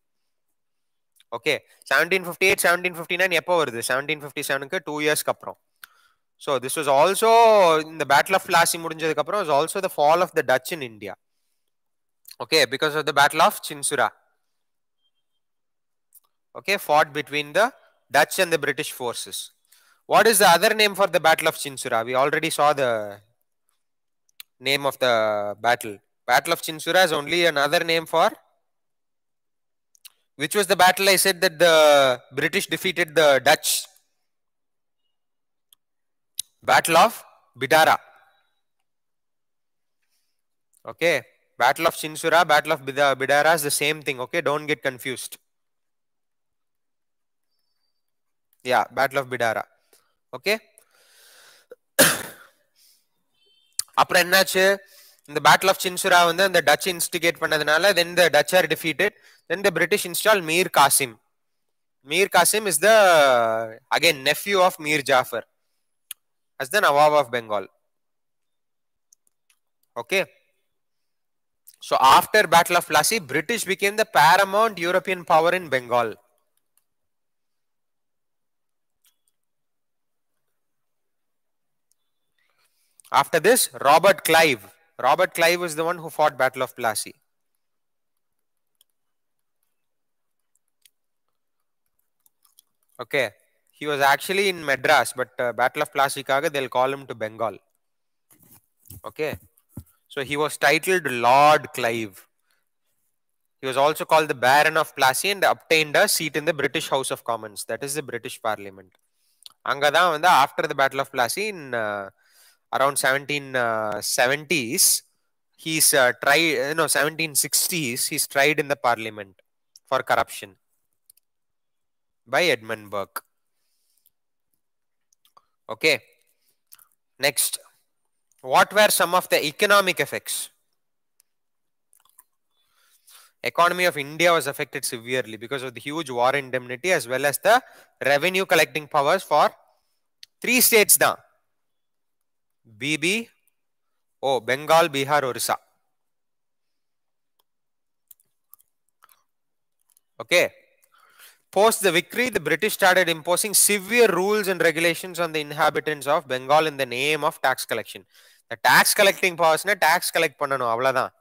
okay seventeen fifty eight seventeen fifty nine எப்போ வருது seventeen fifty செவனுக்கு two இயர்ஸ்க்கு அப்புறம் so this was also இந்த battle of Plassey முடிஞ்சதுக்கப்புறம் is also the fall of the touch in India okay because of the battle of Chinsurah okay, fought between the Dutch and the British forces. What is the other name for the Battle of Chinsura? We already saw the name of the battle. Battle of Chinsura is only another name for which was the battle I said that the British defeated the Dutch. Battle of Bidara. Okay. Battle of Chinsura, Battle of Bidara is the same thing. Okay. Don't get confused. Yeah Battle of Bedara okay அப்புறம் என்னாச்சு இந்த battle of Chinsurah வந்து அந்த Dutch instigate பண்ணதுனால then the Dutch are defeated then the British install Mir Qasim Mir Qasim is the again nephew of Mir Jafar as the Nawab of Bengal okay so after battle of Plassey British became the paramount European power in Bengal After this, Robert Clive. Robert Clive was the one who fought Battle of Plassey. Okay, he was actually in Madras, but uh, Battle of Plassey kaga they'll call him to Bengal. Okay, so he was titled Lord Clive. He was also called the Baron of Plassey and obtained a seat in the British House of Commons. That is the British Parliament. அங்கதான் after the battle of plassey Plassey around 1770s, uh, he's tried, you know, 1760s, he's tried in the parliament for corruption by Edmund Burke. Okay. Next, what were some of the economic effects? Economy of India was affected severely because of the huge war indemnity as well as the revenue collecting powers for three states. now. B B O Bengal Bihar Orissa okay post the victory the British started imposing severe rules and regulations on the inhabitants of Bengal in the name of tax collection tax collecting பவர்ஸ்னா tax collect பண்ணணும் அவ்வளோதான்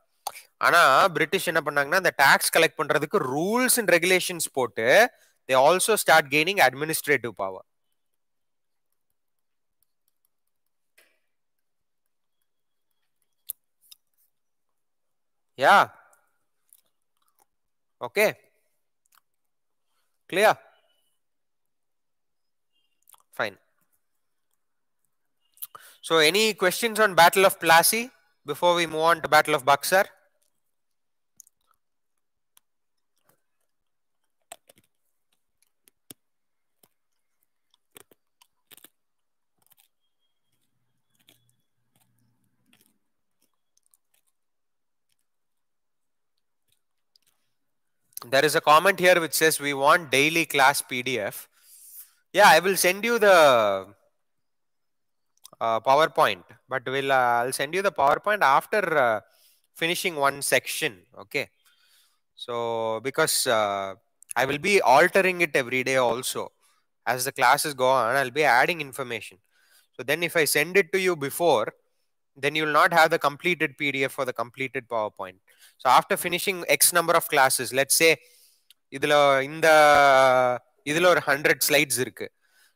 ஆனால் British என்ன பண்ணாங்கன்னா அந்த tax collect பண்ணுறதுக்கு rules and regulations போட்டு they also start gaining administrative power Yeah. Okay. Clear? Fine. So any questions on Battle of Plassey before we move on to Battle of Buxar? there is a comment here which says we want daily class PDF. Yeah, I will send you the uh, PowerPoint, but will uh, I'll send you the PowerPoint after uh, finishing one section. Okay, so because uh, I will be altering it every day also as the classes go on, I'll be adding information. So then if I send it to you before, then you will not have the completed PDF or the completed PowerPoint. So after finishing X number of classes, let's say இதுல இந்த இதுல ஒரு hundred slides இருக்கு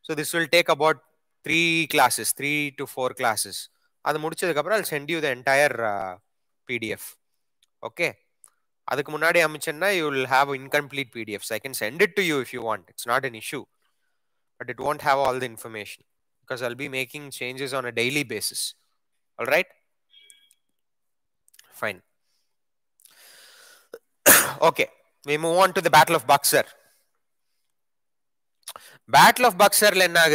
so this will take about three classes three to four classes அது முடிச்சதுக்கப்புறம் அது send you the entire PDF okay அதுக்கு முன்னாடி அமைச்சேன்னா you will have incomplete PDFs I can send it to you if you want it's not an issue but it won't have all the information because I'll be making changes on a daily basis all right fine okay we move on to the battle of buxar battle of buxar என்ன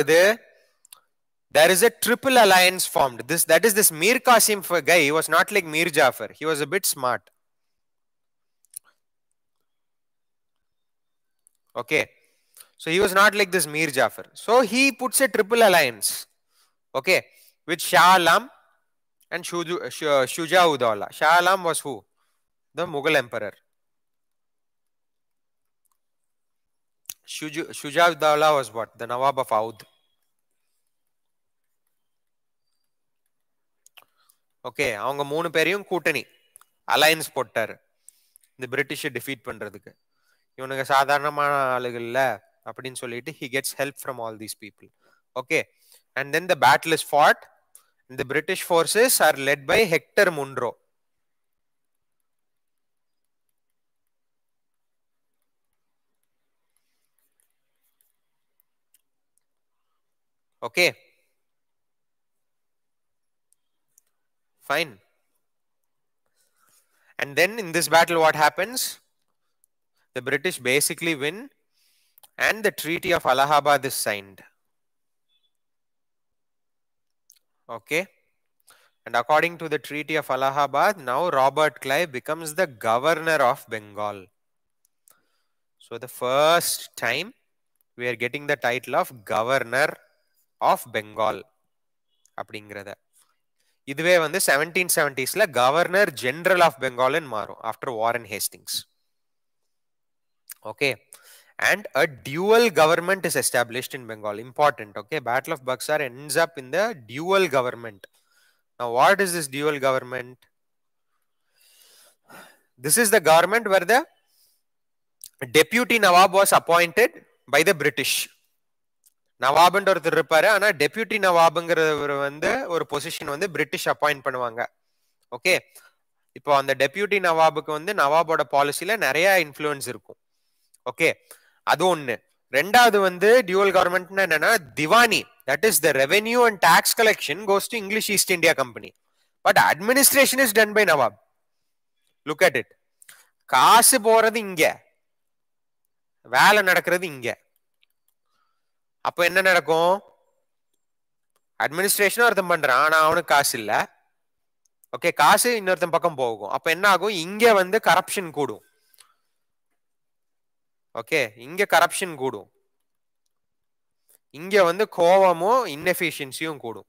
there is a triple alliance formed this that is this mir qasim guy he was not like mir jafar he was a bit smart okay so he was not like this mir jafar so he puts a triple alliance okay with shah alam and uh, uh, Shuja-ud-Dawla. Shah Alam was who? The Mughal emperor. Shuja-ud-Dawla was what? The Nawab okay அவங்க மூணு பேரையும் கூட்டணி alliance போட்டார் இந்த பிரிட்டிஷை defeat பண்றதுக்கு இவனுங்க சாதாரணமான ஆளுகள் இல்லை அப்படின்னு சொல்லிட்டு he gets help from all these people okay and then the battle is fought The British forces are led by Hector Munro. Okay. Fine. And then in this battle, what happens? The British basically win and the Treaty of Allahabad is signed. Okay. And according to the Treaty of Allahabad, now Robert Clive becomes the governor of Bengal. So the first time we are getting the title of governor of Bengal. அப்படிங்கிறத இதுவே வந்து seventeen செவன்டிஸ்ல governor general of பெங்கால்னு மாறும் after Warren Hastings okay and a dual government is established in Bengal. Important, okay? Battle of Buxar ends up in the dual government. Now, what is this dual government? This is the government where the deputy Nawab was appointed by the British. நவாப்ன்ற ஒருத்தர் இருப்பாரு ஆனா deputy நவாபுங்கிறவர் வந்து ஒரு position வந்து British appoint பண்ணுவாங்க okay இப்போ அந்த டெபியூட்டி நவாபுக்கு வந்து நவாபோட பாலிசியில நிறைய இன்ஃப்ளூயன்ஸ் இருக்கும் ஓகே அது ஒண்ணு ரெண்டாவது வந்து டியூவல் கவர்மெண்ட் என்னன்னா Diwani that is the revenue and tax collection goes to English east India company but administration is done by Nawab look at it காசு போறது இங்க வேலை நடக்கிறது இங்க அப்ப என்ன நடக்கும் அட்மினிஸ்ட்ரேஷன் ஒருத்தன் பண்றான் ஆனா அவனுக்கு காசு இல்லை ஓகே காசு இன்னொருத்தன் பக்கம் போகும் அப்ப என்ன ஆகும் இங்க வந்து கரப்ஷன் கூடும் Okay, ஓகே இங்க கரப்ஷன் கூடும் இங்க வந்து கோவமும் இன்எஃபிஷியன்சியும் கூடும்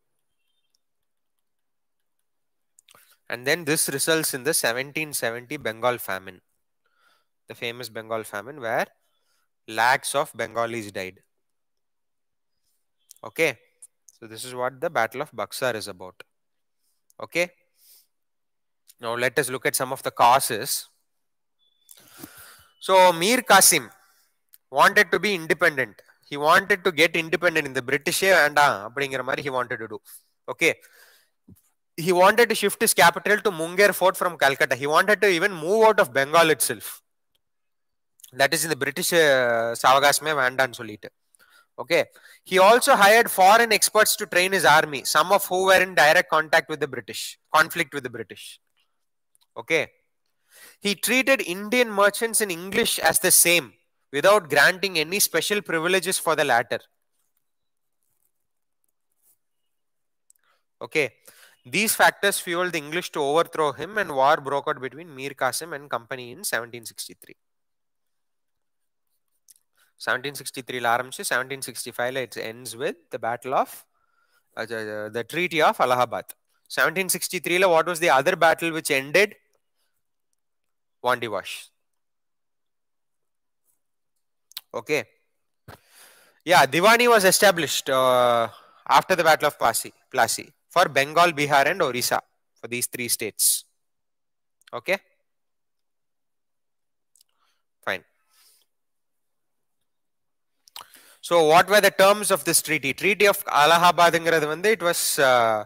and then this results in the 1770 Bengal famine, the famous Bengal famine, where lakhs of Bengalis died. Okay, so this is what the Battle of Buxar is about. Okay, now let us look at some of the causes so Mir Kasim wanted to be independent. He wanted to get independent in the British and uh, he wanted to do. Okay. He wanted to shift his capital to Munger Fort from Calcutta. He wanted to even move out of Bengal itself. That is in the British uh, Savagasme uh, Vandan Solita. Okay. He also hired foreign experts to train his army, some of who were in direct contact with the British, conflict with the British. Okay. He treated Indian merchants in English as the same without granting any special privileges for the latter. Okay. These factors fueled the English to overthrow him and war broke out between Mir Qasim and company in 1763. 1763 ஆரம்பிச்சு 1765 it ends with the battle of uh, the treaty of Allahabad 1763 what was the other battle which ended one de Wash. Okay. Yeah, Diwani was established uh, after the Battle of Plassey, Plassey for Bengal, Bihar, and Orissa for these three states. Okay. Fine. So, what were the terms of this treaty? Treaty of Allahabad, it was uh,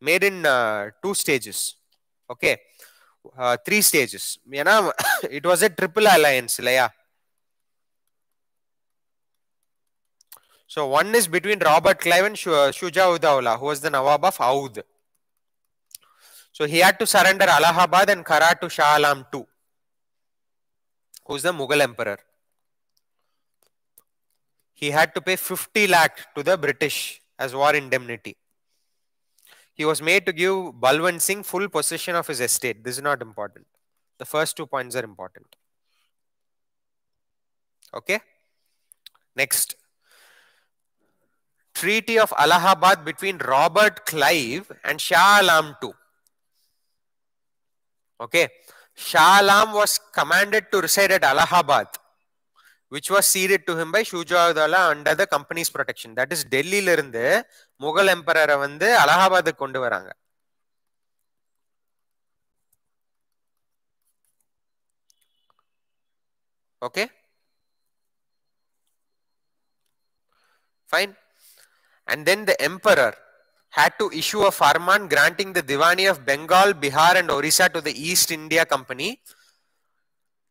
made in uh, two stages. Okay. Uh, three stages. it was a triple alliance, Leia. So one is between Robert Clive and Shuja Udaula, who was the Nawab of Aud. So he had to surrender Allahabad and Khara to Shah Alam II, who's the Mughal Emperor. He had to pay 50 lakh to the British as war indemnity. He was made to give Balwant Singh full possession of his estate. This is not important. The first two points are important. Okay. Next. Treaty of Allahabad between Robert Clive and Shah Alam II. Okay. Shah Alam was commanded to reside at Allahabad which was ceded to him by Shuja Adala under the company's protection. That is Delhi Lirinde, Mughal Emperor Avande, Allahabad Kunduvaranga. Okay. Fine. And then the emperor had to issue a farman granting the Diwani of Bengal, Bihar and Orissa to the East India Company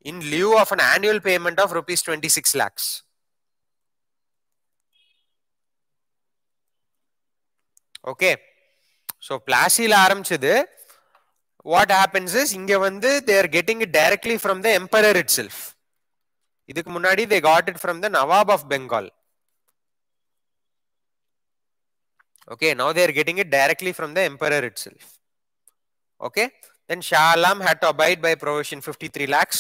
in lieu of an annual payment of rupees 26 lakhs. Okay. So, Plasil ஆரம்பிச்சது what happens is இங்க they are getting it directly from the emperor itself. இதுக்கு Munadi, they got it from the Nawab of Bengal. Okay, now they are getting it directly from the emperor itself. Okay, then Shah Alam had to abide by provision 53 lakhs.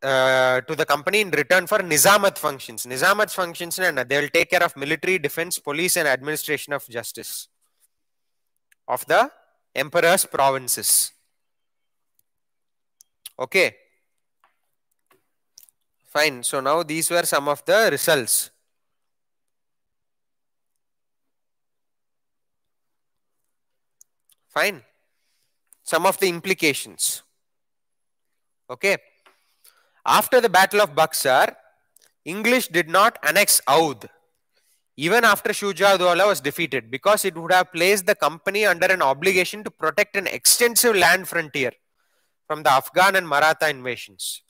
Uh, to the company in return for Nizamat functions. Nizamat functions, they will take care of military, defense, police, and administration of justice of the emperor's provinces. Okay. Fine. So now these were some of the results. Fine. Some of the implications. Okay. After the Battle of Buxar, English did not annex aud even after Shuja Dowla was defeated because it would have placed the company under an obligation to protect an extensive land frontier from the Afghan and Maratha invasions.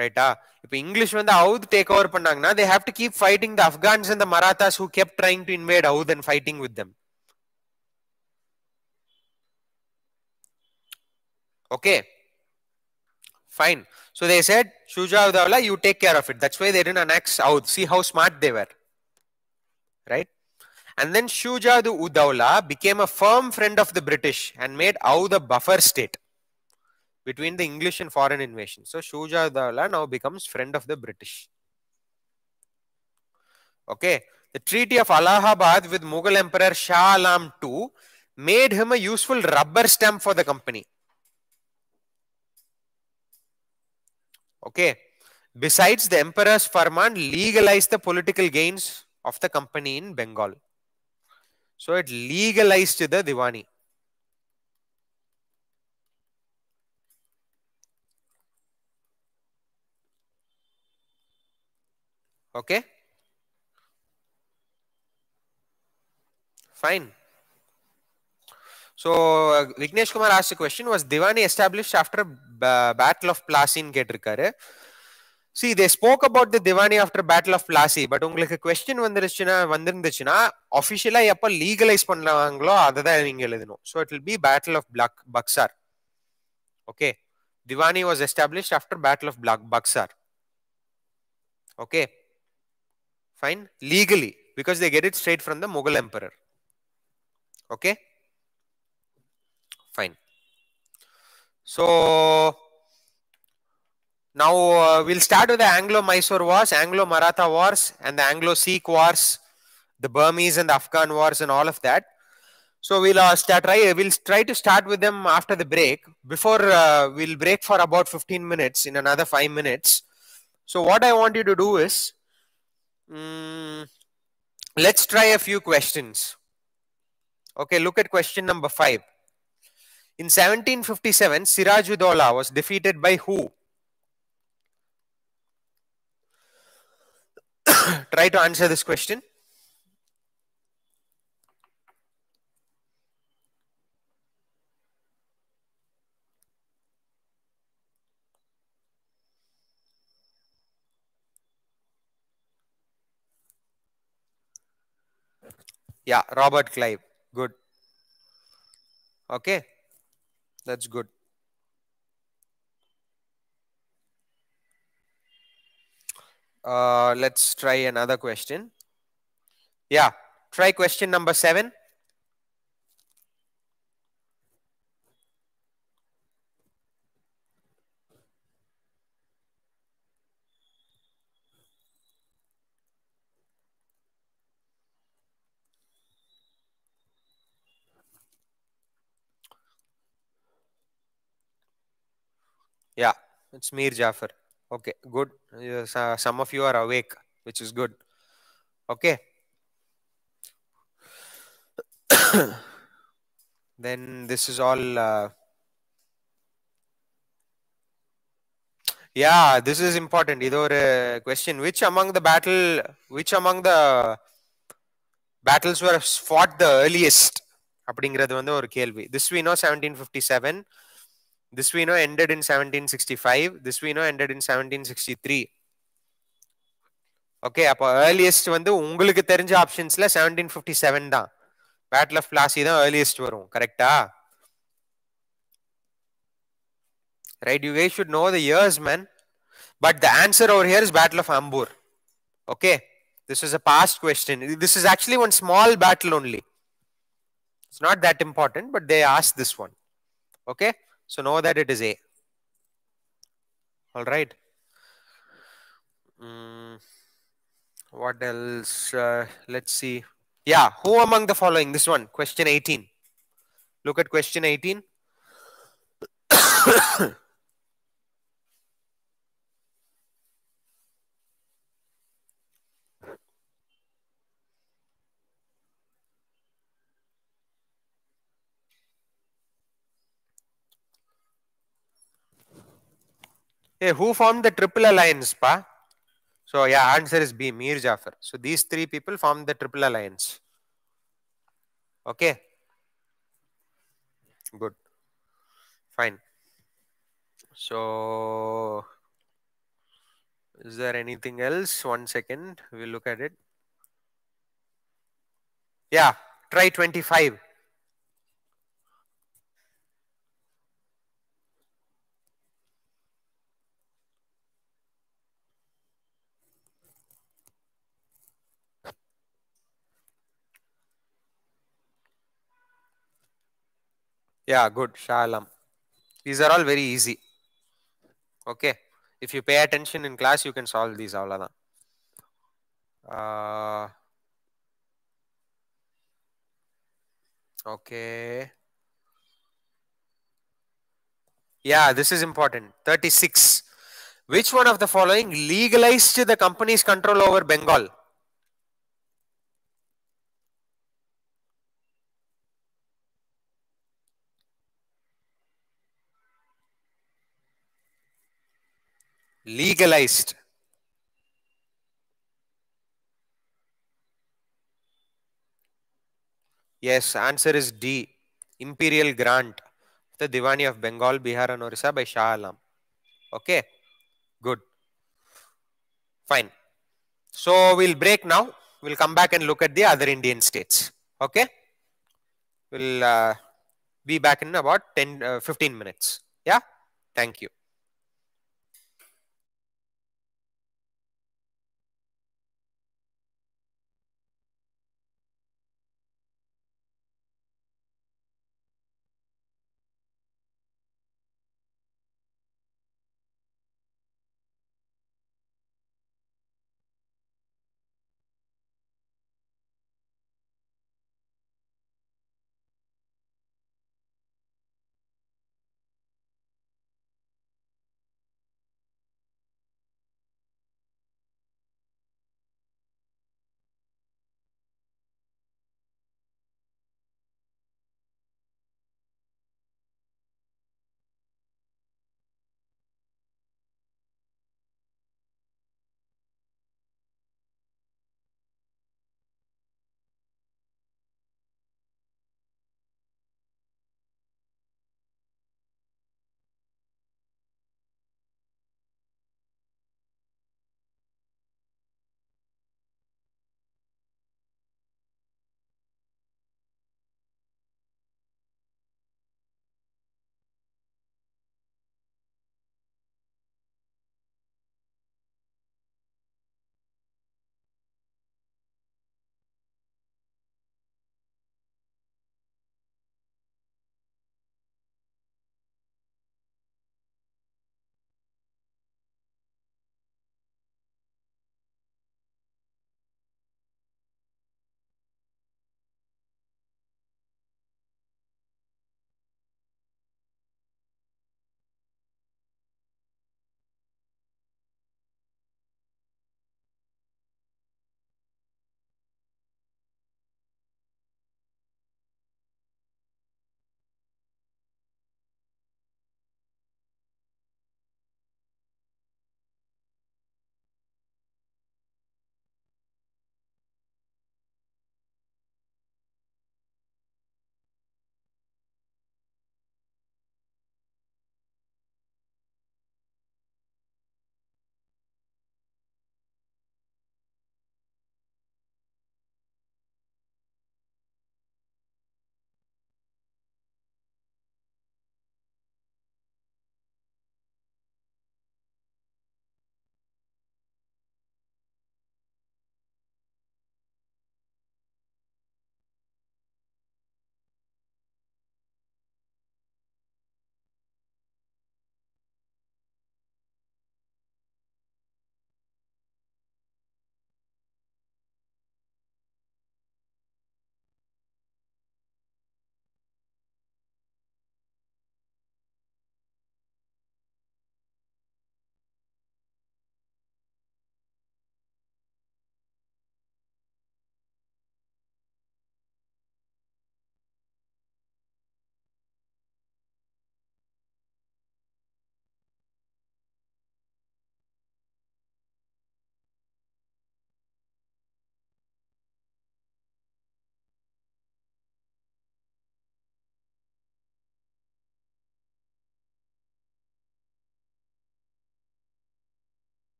ரைட்டா இப்போ English வந்து Awadh take over பண்ணாங்கன்னா they have to keep fighting the Afghans and the Marathas who kept trying to invade Awadh and fighting with them okay Fine. So they said, Shuja Udawla, you take care of it. That's why they didn't annex Aud. See how smart they were. Right? And then Shuja Udawla became a firm friend of the British and made Aud a buffer state between the English and foreign invasion. So Shuja Udawla now becomes friend of the British. Okay. The Treaty of Allahabad with Mughal Emperor Shah Alam II made him a useful rubber stamp for the company. Okay. Besides, the emperor's firman legalized the political gains of the company in Bengal. So it legalized the Diwani. Okay. Fine. So Vignesh Kumar uh, Vignesh Kumar asked Diwani establish after battle of after uh, கேட்டிருக்காரு see they spoke about the Diwani after battle of Plassey but உங்களுக்கு question வந்துருச்சுன்னா வந்திருந்துச்சுன்னா அஃபிஷியலா எப்போ legalise பண்ணுவாங்களோ அதை தான் நீங்கள் எழுதணும் so it will be battle of பிளாக் Buxar okay Diwani was established after battle of பிளாக் Buxar okay fine legally because they get it straight from the Mughal emperor okay So now uh, we'll start with the Anglo-Mysore Wars, Anglo-Maratha Wars, and the Anglo-Sikh Wars, the Burmese and the Afghan Wars, and all of that. So we'll uh, start. Try, we'll try to start with them after the break. Before uh, we'll break for about 15 minutes. In another five minutes. So what I want you to do is, um, let's try a few questions. Okay, look at question number five. In 1757, Sirajuddola was defeated by who? Try to answer this question. Yeah, Robert Clive. Good. Okay. That's good. Uh, let's try another question. Yeah, try question number seven. It's Mir Jafar. Okay, good. Uh, some of you are awake, which is good. Okay. then this is all. Uh... yeah, this is important. Either question: Which among the battle, which among the battles were fought the earliest? அப்படிங்கிறது வந்து ஒரு கேள்வி this we This we know. Seventeen fifty-seven. This we know ended in 1765. This we know ended in 1763. Okay, earliest one, the Ungulik options 1757 da. Battle of Plassey the earliest one, correct? Ah? Right, you guys should know the years, man. But the answer over here is Battle of Ambur. Okay, this is a past question. This is actually one small battle only. It's not that important, but they asked this one. Okay. So know that it is A. All right. Mm, what else? Uh, let's see. Yeah, who among the following? This one, question 18. Look at question 18. Hey, who formed the Triple Alliance, Pa? So yeah, answer is B, Mir Jafar. So these three people formed the Triple Alliance. Okay. Good. Fine. So is there anything else? One second, we'll look at it. Yeah, try 25. Yeah, good. Shalom. These are all very easy. Okay. If you pay attention in class, you can solve these. Avladan. Uh, okay. Yeah, this is important. 36. Which one of the following legalized the company's control over Bengal? legalized. Yes, answer is D. Imperial grant. The Diwani of Bengal, Bihar and Orissa by Shah Alam. Okay. Good. Fine. So we'll break now. We'll come back and look at the other Indian states. Okay. We'll uh, be back in about 10, uh, 15 minutes. Yeah. Thank you.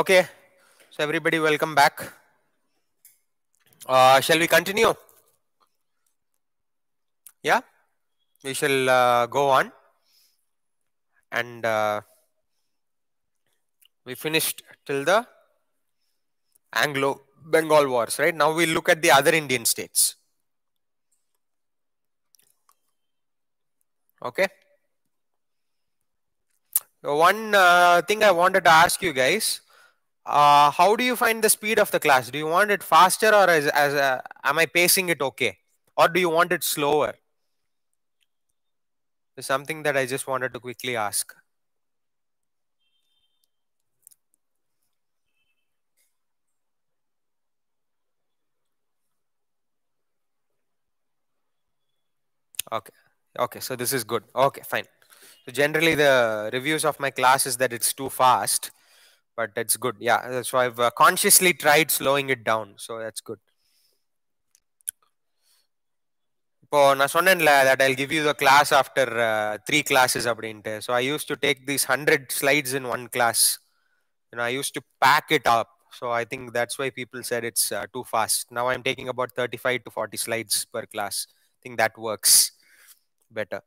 Okay, so everybody, welcome back. Uh, shall we continue? Yeah, we shall uh, go on. And uh, we finished till the Anglo Bengal Wars, right? Now we look at the other Indian states. Okay. One uh, thing I wanted to ask you guys uh, how do you find the speed of the class? Do you want it faster or as, as uh, am I pacing it okay? Or do you want it slower? It's something that I just wanted to quickly ask. Okay. Okay. So this is good. Okay, fine. So generally the reviews of my class is that it's too fast but it's good. Yeah, so I've uh, consciously tried slowing it down, so that's good. இப்போ நான் சொன்னேன்ல that I'll give you the class after three classes அப்படின்ட்டு so I used to take these hundred slides in one class I used to pack it up so I think that's why people said it's too fast now I'm taking about thirty five to forty slides per class think that works better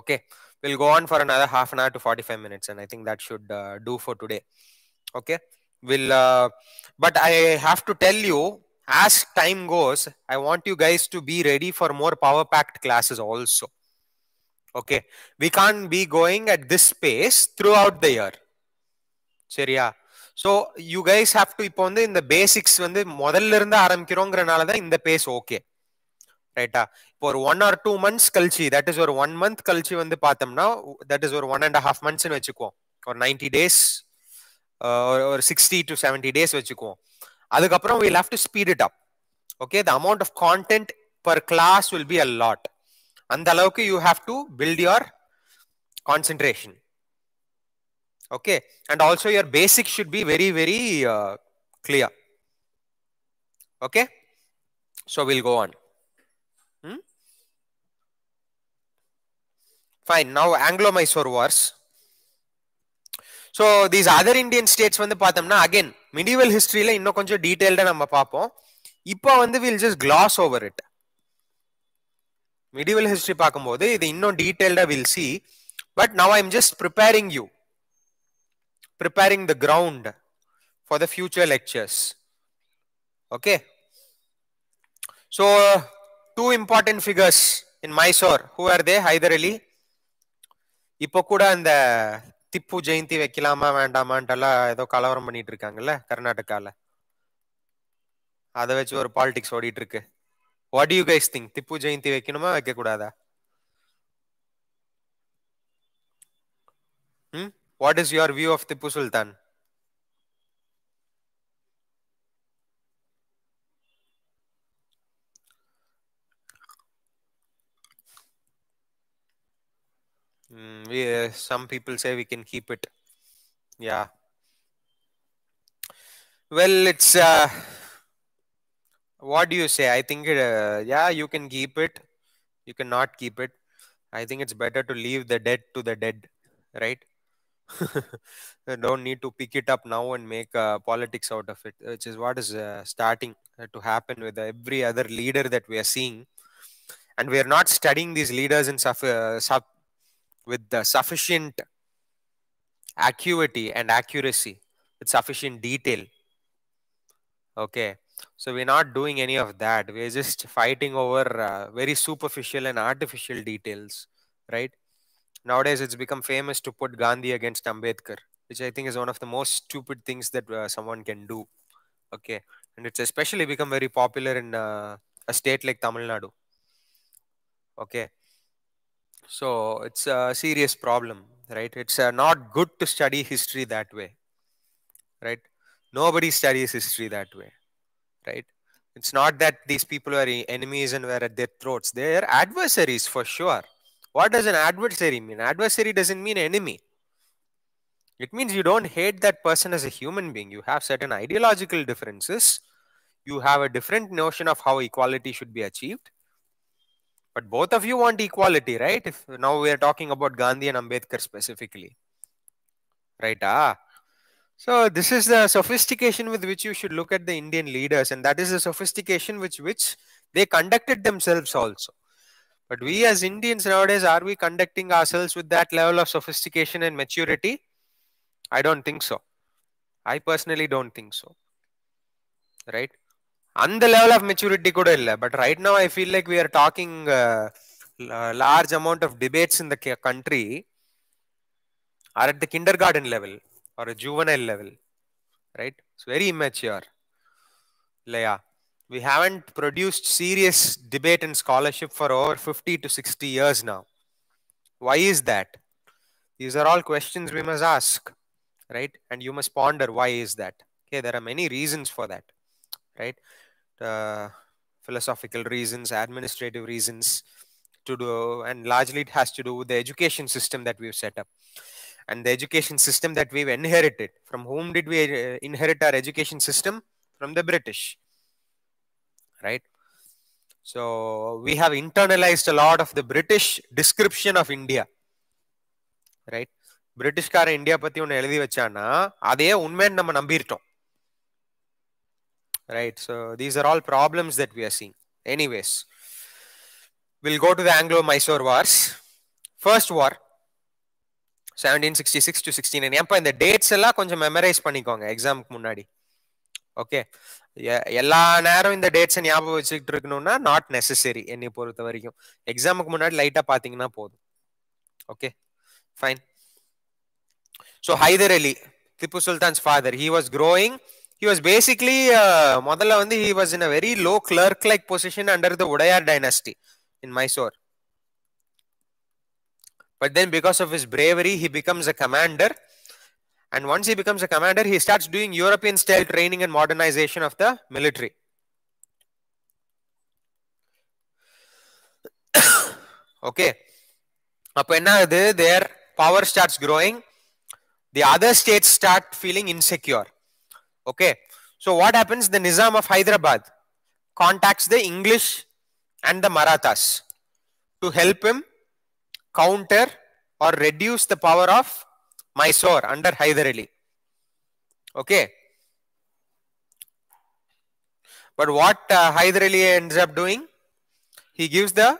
okay we'll go on for another half an hour to 45 minutes and i think that should uh, do for today okay we'll uh, but i have to tell you as time goes i want you guys to be ready for more power packed classes also okay we can't be going at this pace throughout the year சரியா so you guys have to இப்போ வந்து இந்த basics வந்து முதல்ல இருந்து ஆரம்பிக்கிறோங்கிறனால தான் இந்த base okay ரைட்டா இப்போ ஒரு ஒன் ஆர் டூ மந்த்ஸ் கழிச்சு தட் இஸ் ஒரு ஒன் மந்த் கழிச்சு வந்து பார்த்தோம்னா தட் இஸ் ஒரு ஒன் அண்ட் ஹாஃப் மந்த்ஸ்னு வச்சுக்குவோம் ஒரு நைன்டி டேஸ் ஒரு சிக்ஸ்டி டு செவன்டி டேஸ் வச்சுக்குவோம் அதுக்கப்புறம் will have to speed it up okay the amount of content per class will be a lot அந்த அளவுக்கு you have to build your concentration okay and also your basics should be very very uh, clear okay so we'll go on Fine. Now Anglo-Mysore wars. So these other Indian states வந்து பார்த்தோம்னா again medieval historyல இன்னும் கொஞ்சம் டீடைல்டா நம்ம பார்ப்போம் இப்போ they we'll just gloss over it. medieval history பார்க்கும்போது இது இனனும detail டீடைல்டா we'll see but now I'm just preparing you preparing the ground for the future lectures. Okay. So two important figures in Mysore. Who are they? Hyder இப்போ கூட அந்த திப்பு ஜெயந்தி வைக்கலாமா வேண்டாமான்ட்டு எல்லாம் ஏதோ கலவரம் பண்ணிட்டு இருக்காங்கல்ல கர்நாடகால அதை வச்சு ஒரு பாலிடிக்ஸ் ஓடிட்டு இருக்கு what you guys think Tipu Jayanti வைக்கணுமா வைக்க கூடாதா hmm what is your view of Tipu Sultan Mm, yeah, uh, some people say we can keep it. Yeah. Well, it's uh, what do you say? I think, uh, yeah, you can keep it. You cannot keep it. I think it's better to leave the dead to the dead, right? don't need to pick it up now and make uh, politics out of it, which is what is uh, starting uh, to happen with every other leader that we are seeing. And we are not studying these leaders in sub, uh, sub with the sufficient acuity and accuracy with sufficient detail. Okay. So we're not doing any of that. We're just fighting over uh, very superficial and artificial details, right? Nowadays, it's become famous to put Gandhi against Ambedkar, which I think is one of the most stupid things that uh, someone can do. Okay. And it's especially become very popular in uh, a state like Tamil Nadu. Okay. So it's a serious problem, right? It's uh, not good to study history that way, right? Nobody studies history that way, right? It's not that these people are enemies and were at their throats. They are adversaries for sure. What does an adversary mean? Adversary doesn't mean enemy. It means you don't hate that person as a human being. You have certain ideological differences. You have a different notion of how equality should be achieved. But both of you want equality, right? If now we are talking about Gandhi and Ambedkar specifically. Right? Ah. So this is the sophistication with which you should look at the Indian leaders, and that is the sophistication with which they conducted themselves also. But we as Indians nowadays, are we conducting ourselves with that level of sophistication and maturity? I don't think so. I personally don't think so. Right? அந்த level of maturity கூட இல்லை but right now I feel like we are talking large amount of debates in the country are at the kindergarten level or juvenile level right it's very immature இல்லையா we haven't produced serious debate and scholarship for over fifty to sixty years now why is that these are all questions we must ask right and you must ponder why is that okay there are many reasons for that right uh, philosophical reasons, administrative reasons to do, and largely it has to do with the education system that we've set up and the education system that we've inherited. From whom did we uh, inherit our education system? From the British, right? So we have internalized a lot of the British description of India, right? British car India ஒன்று எழுதி வச்சான்னா Ade unmen நம்ம right? So these are all problems that we are seeing. Anyways, we'll go to the Anglo-Mysore Wars. First war, 1766 to 69. ஏன்ப்பா இந்த dates எல்லாம் கொஞ்சம் memorise பண்ணிக்கோங்க எக்ஸாமுக்கு முன்னாடி ஓகே எல்லா நேரம் இந்த டேட்ஸை ஞாபகம் வச்சுக்கிட்டு இருக்கணும்னா நாட் நெசசரி என்னை பொறுத்த வரைக்கும் எக்ஸாமுக்கு முன்னாடி லைட்டாக பார்த்தீங்கன்னா போதும் okay fine so Hyder Ali Tipu Sultan's father he was growing he was basically uh, முதல்ல வந்து he was in a very low clerk like position under the Udayar dynasty in Mysore but then because of his bravery he becomes a commander and once he becomes a commander he starts doing European style training and modernization of the military okay அப்போ என்ன ஆகுது their power starts growing the other states start feeling Okay. So what happens? The Nizam of Hyderabad contacts the English and the Marathas to help him counter or reduce the power of Mysore under Hyder Ali. Okay. But what uh, Hyder Ali ends up doing? He gives the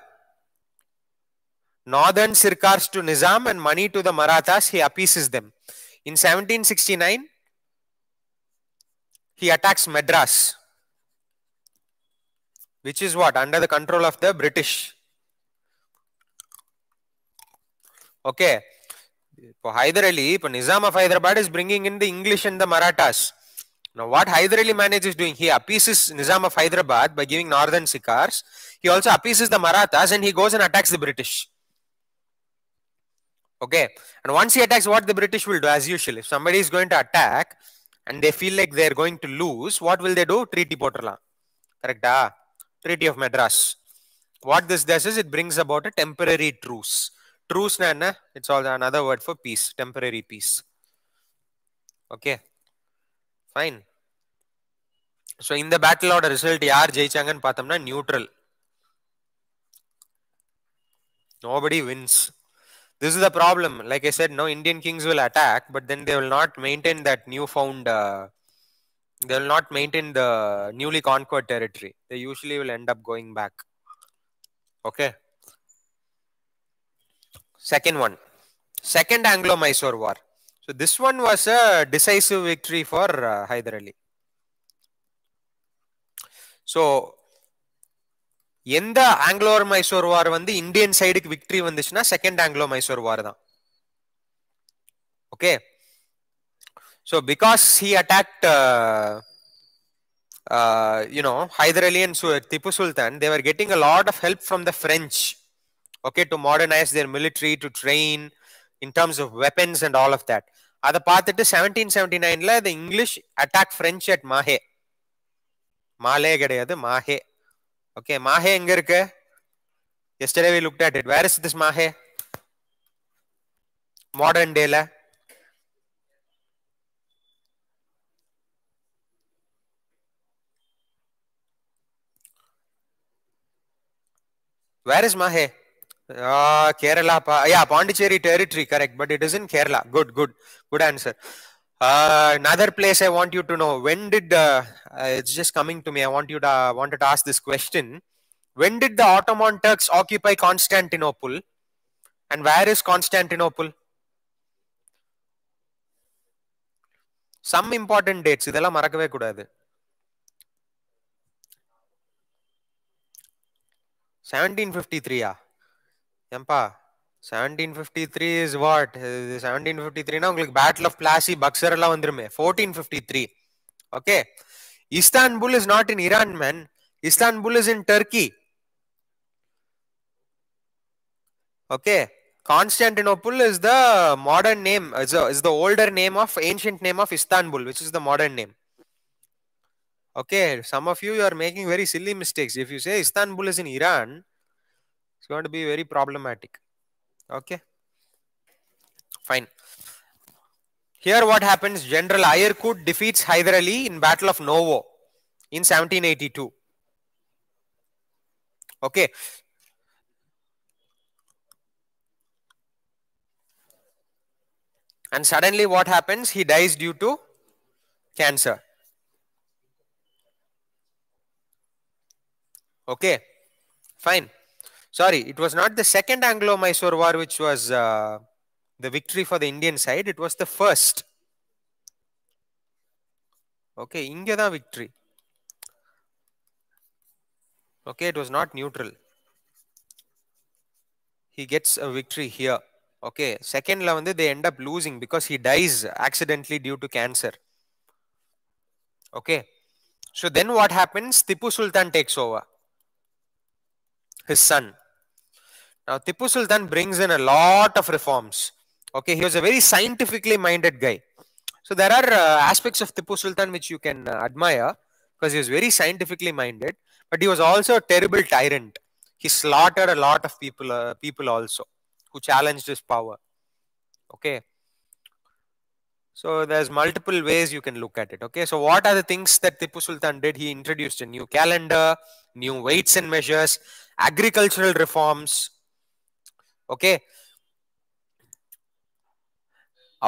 northern Sirkars to Nizam and money to the Marathas. He appeases them. In 1769, he attacks Madras, which is what? Under the control of the British. Okay. இப்போ Hyder Ali, Nizam of Hyderabad is bringing in the English and the Marathas. Now what Hyder Ali manages doing, he appeases Nizam of Hyderabad by giving northern Sikars. He also appeases the Marathas and he goes and attacks the British. Okay. And once he attacks, what the British will do as usual, if somebody is going to attack, and they feel like they're going to lose, what will they do? Treaty போட்டுடலாம் கரெக்டா treaty of Madras what this does is it brings about a temporary truce ட்ரூஸ்னா என்ன it's all another word for peace temporary peace okay fine so இந்த பேட்டிலோட result யார் ஜெயிச்சாங்கன்னு பார்த்தோம்னா neutral nobody wins this is the problem like i said no indian kings will attack but then they will not maintain that newfound uh, they will not maintain the newly conquered territory they usually will end up going back okay second one second anglo mysore war so this one was a decisive victory for uh, hyder ali so எந்த ஆங்கிலோர் Mysore வார் வந்து Indian சைடுக்கு victory வந்துச்சுன்னா second Anglo Mysore war தான் okay so because he attacked you know Hyder Ali and Tipu Sultan they were getting a lot of help from the French okay to modernise their military to train in terms of weapons and all of that அதை பார்த்துட்டு seventeen seventy நைன்ல the English attack French at Mahe Male கிடையாது Mahe Okay, Mahe எங்க இருக்கு? Yesterday we looked at it. Where is this Mahe? Modern day ல Where is Mahe? Uh, Kerala, yeah, Pondicherry territory, correct, but it is in Kerala. Good, good, good answer. Uh, another place I want you to know. When did uh, uh, it's just coming to me? I want you to uh, wanted to ask this question. When did the Ottoman Turks occupy Constantinople, and where is Constantinople? Some important dates. இதெல்லாம் மறக்கவே கூடாது. 1753 ஆ? 1753 is what? 1753, na? Seventeen Battle of Plassey, Buxar, of Plassey Buxar எல்லாம் வந்துருமே fourteen fifty three okay Istanbul is not in Iran man Constantinople is the modern name, is, a, is the older name of, ancient name of Istanbul, which is the modern name. Okay, some of you, you are making very silly mistakes. If you say Istanbul is in Iran, it's going to be very problematic okay fine here what happens general ayerkut defeats hyder ali in battle of novo in 1782 okay and suddenly what happens he dies due to cancer okay fine sorry, it was not the second Anglo-Mysore war, which was uh, the victory for the Indian side. It was the first. Okay, India victory. Okay, it was not neutral. He gets a victory here. Okay, second Lavande, they end up losing because he dies accidentally due to cancer. Okay, so then what happens? Tipu Sultan takes over his son. Now, Tipu Sultan brings in a lot of reforms. Okay, he was a very scientifically minded guy. So, there are uh, aspects of Tipu Sultan which you can uh, admire because he was very scientifically minded, but he was also a terrible tyrant. He slaughtered a lot of people, uh, people also who challenged his power. Okay. So there's multiple ways you can look at it. Okay, so what are the things that Tipu Sultan did? He introduced a new calendar, new weights and measures, agricultural reforms, okay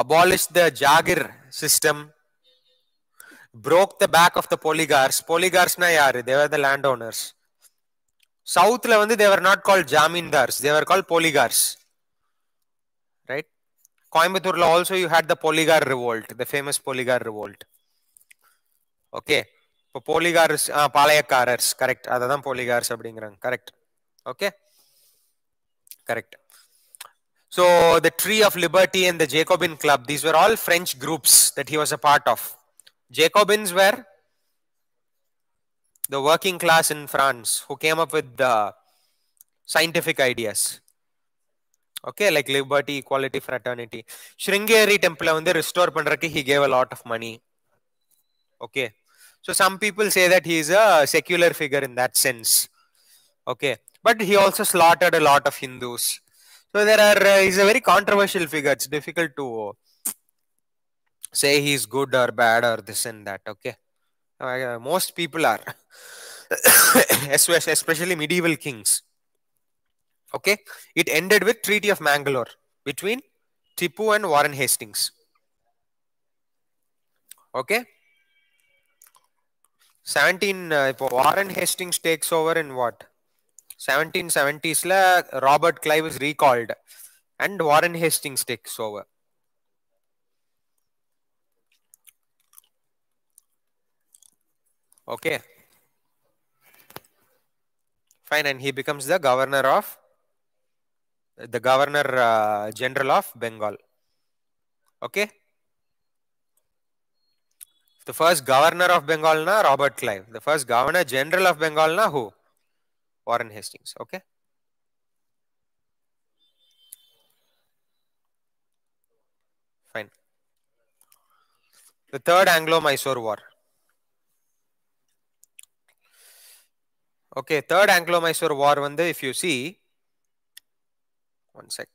abolish the jagir system broke the back of the poligars Polygarsna yaru. They were the landowners சவுத்தில் வந்து they were not call zamindars they were call poligars right கோயம்புத்தூர்ல also you had the poligar revolt the famous poligar revolt okay இப்போ poligars palayakkarars correct அதை தான் போலிகார்ஸ் அப்படிங்கிறாங்க correct okay correct So the Tree of Liberty and the Jacobin Club, these were all French groups that he was a part of. Jacobins were the working class in France who came up with the scientific ideas. Okay, like liberty, equality, fraternity. Sringeri temple வந்து restore pandraki, he gave a lot of money. Okay. So some people say that he is a secular figure in that sense. Okay. But he also slaughtered a lot of Hindus. So there are uh, he's a very controversial figure. It's difficult to say he's good or bad or this and that. Okay, uh, most people are, especially medieval kings. Okay, it ended with Treaty of Mangalore between Tipu and Warren Hastings. Okay. 17 uh, Warren Hastings takes over in what seventeen செவன்டிஸ்ல Robert Clive is recalled, and Warren Hastings takes over. okay fine and he becomes the governor of the governor uh, general of bengal okay the first governor of bengal na robert clive the first governor general of bengal na who Warren Hastings. Okay. Fine. The third Anglo-Mysore War. Okay, third Anglo-Mysore War one if you see, one sec.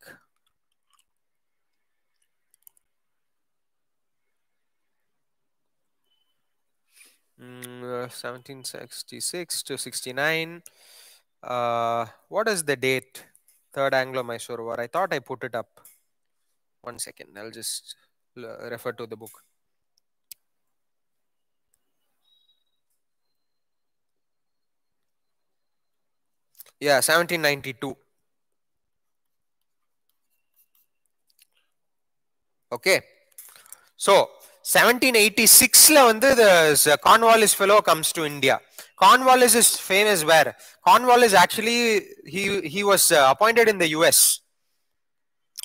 Mm, 1766 uh, to 69 uh, what is the date? Third Anglo-Mysore War. I thought I put it up. One second. I'll just refer to the book. Yeah, 1792. Okay. So, 1786 la the Cornwallis fellow comes to India. Cornwallis's is famous where Cornwallis actually he he was uh, appointed in the U.S.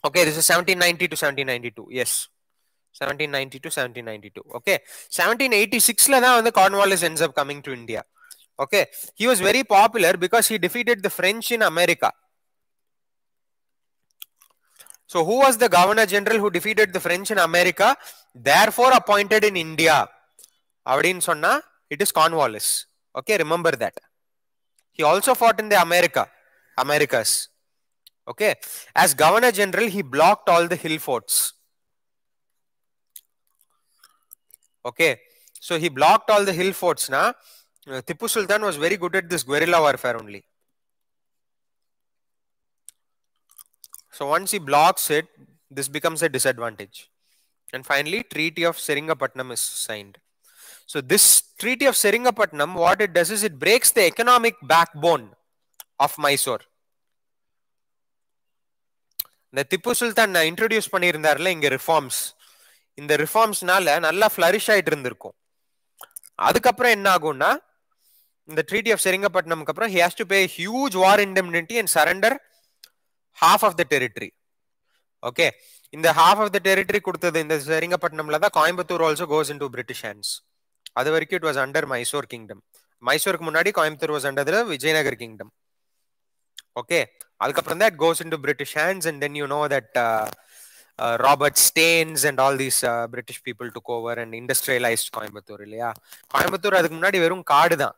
Okay, this is 1790 to 1792. Yes, 1790 to 1792. Okay, 1786 la the Cornwallis ends up coming to India. Okay, he was very popular because he defeated the French in America. So who was the governor general who defeated the French in America? Therefore appointed in India. அப்படின்னு Sonna, it is Cornwallis. Okay, remember that. He also fought in the America, Americas. Okay, as Governor General, he blocked all the hill forts. Okay, so he blocked all the hill forts. Now, uh, Tipu Sultan was very good at this guerrilla warfare only. So once he blocks it, this becomes a disadvantage. And finally, Treaty of Seringapatam is signed. So this Treaty of Seringapatam, what it does is it breaks the economic backbone of Mysore இந்த திப்பு சுல்தான் நான் introduce பண்ணியிருந்தார்ல இங்க reforms இந்த ரிஃபார்ம்ஸ்னால நல்லா flourish ஆயிட்டு இருந்திருக்கும் அதுக்கப்புறம் என்ன ஆகும்னா இந்த ட்ரீட்டி ஆஃப் செரிங்கப்பட்டினம்க்கு அப்புறம் he has to pay huge war indemnity and surrender half of the territory okay இந்த ஹாஃப் ஆஃப் த டெரிட்டரி கொடுத்தது இந்த செரிங்கப்பட்டினம்ல தான் Coimbatore also goes in to British hands அது வரைக்கும் it was under Mysore kingdom மைசூருக்கு முன்னாடி Coimbatore was under Vijayanagar kingdom okay அதுக்கப்புறம் தான் goes in to British hands and then you know that Robert Stanes and all these British people to Gower and industrialise Coimbatore இல்லையா கோயம்புத்தூர் அதுக்கு முன்னாடி வெறும் காடு தான்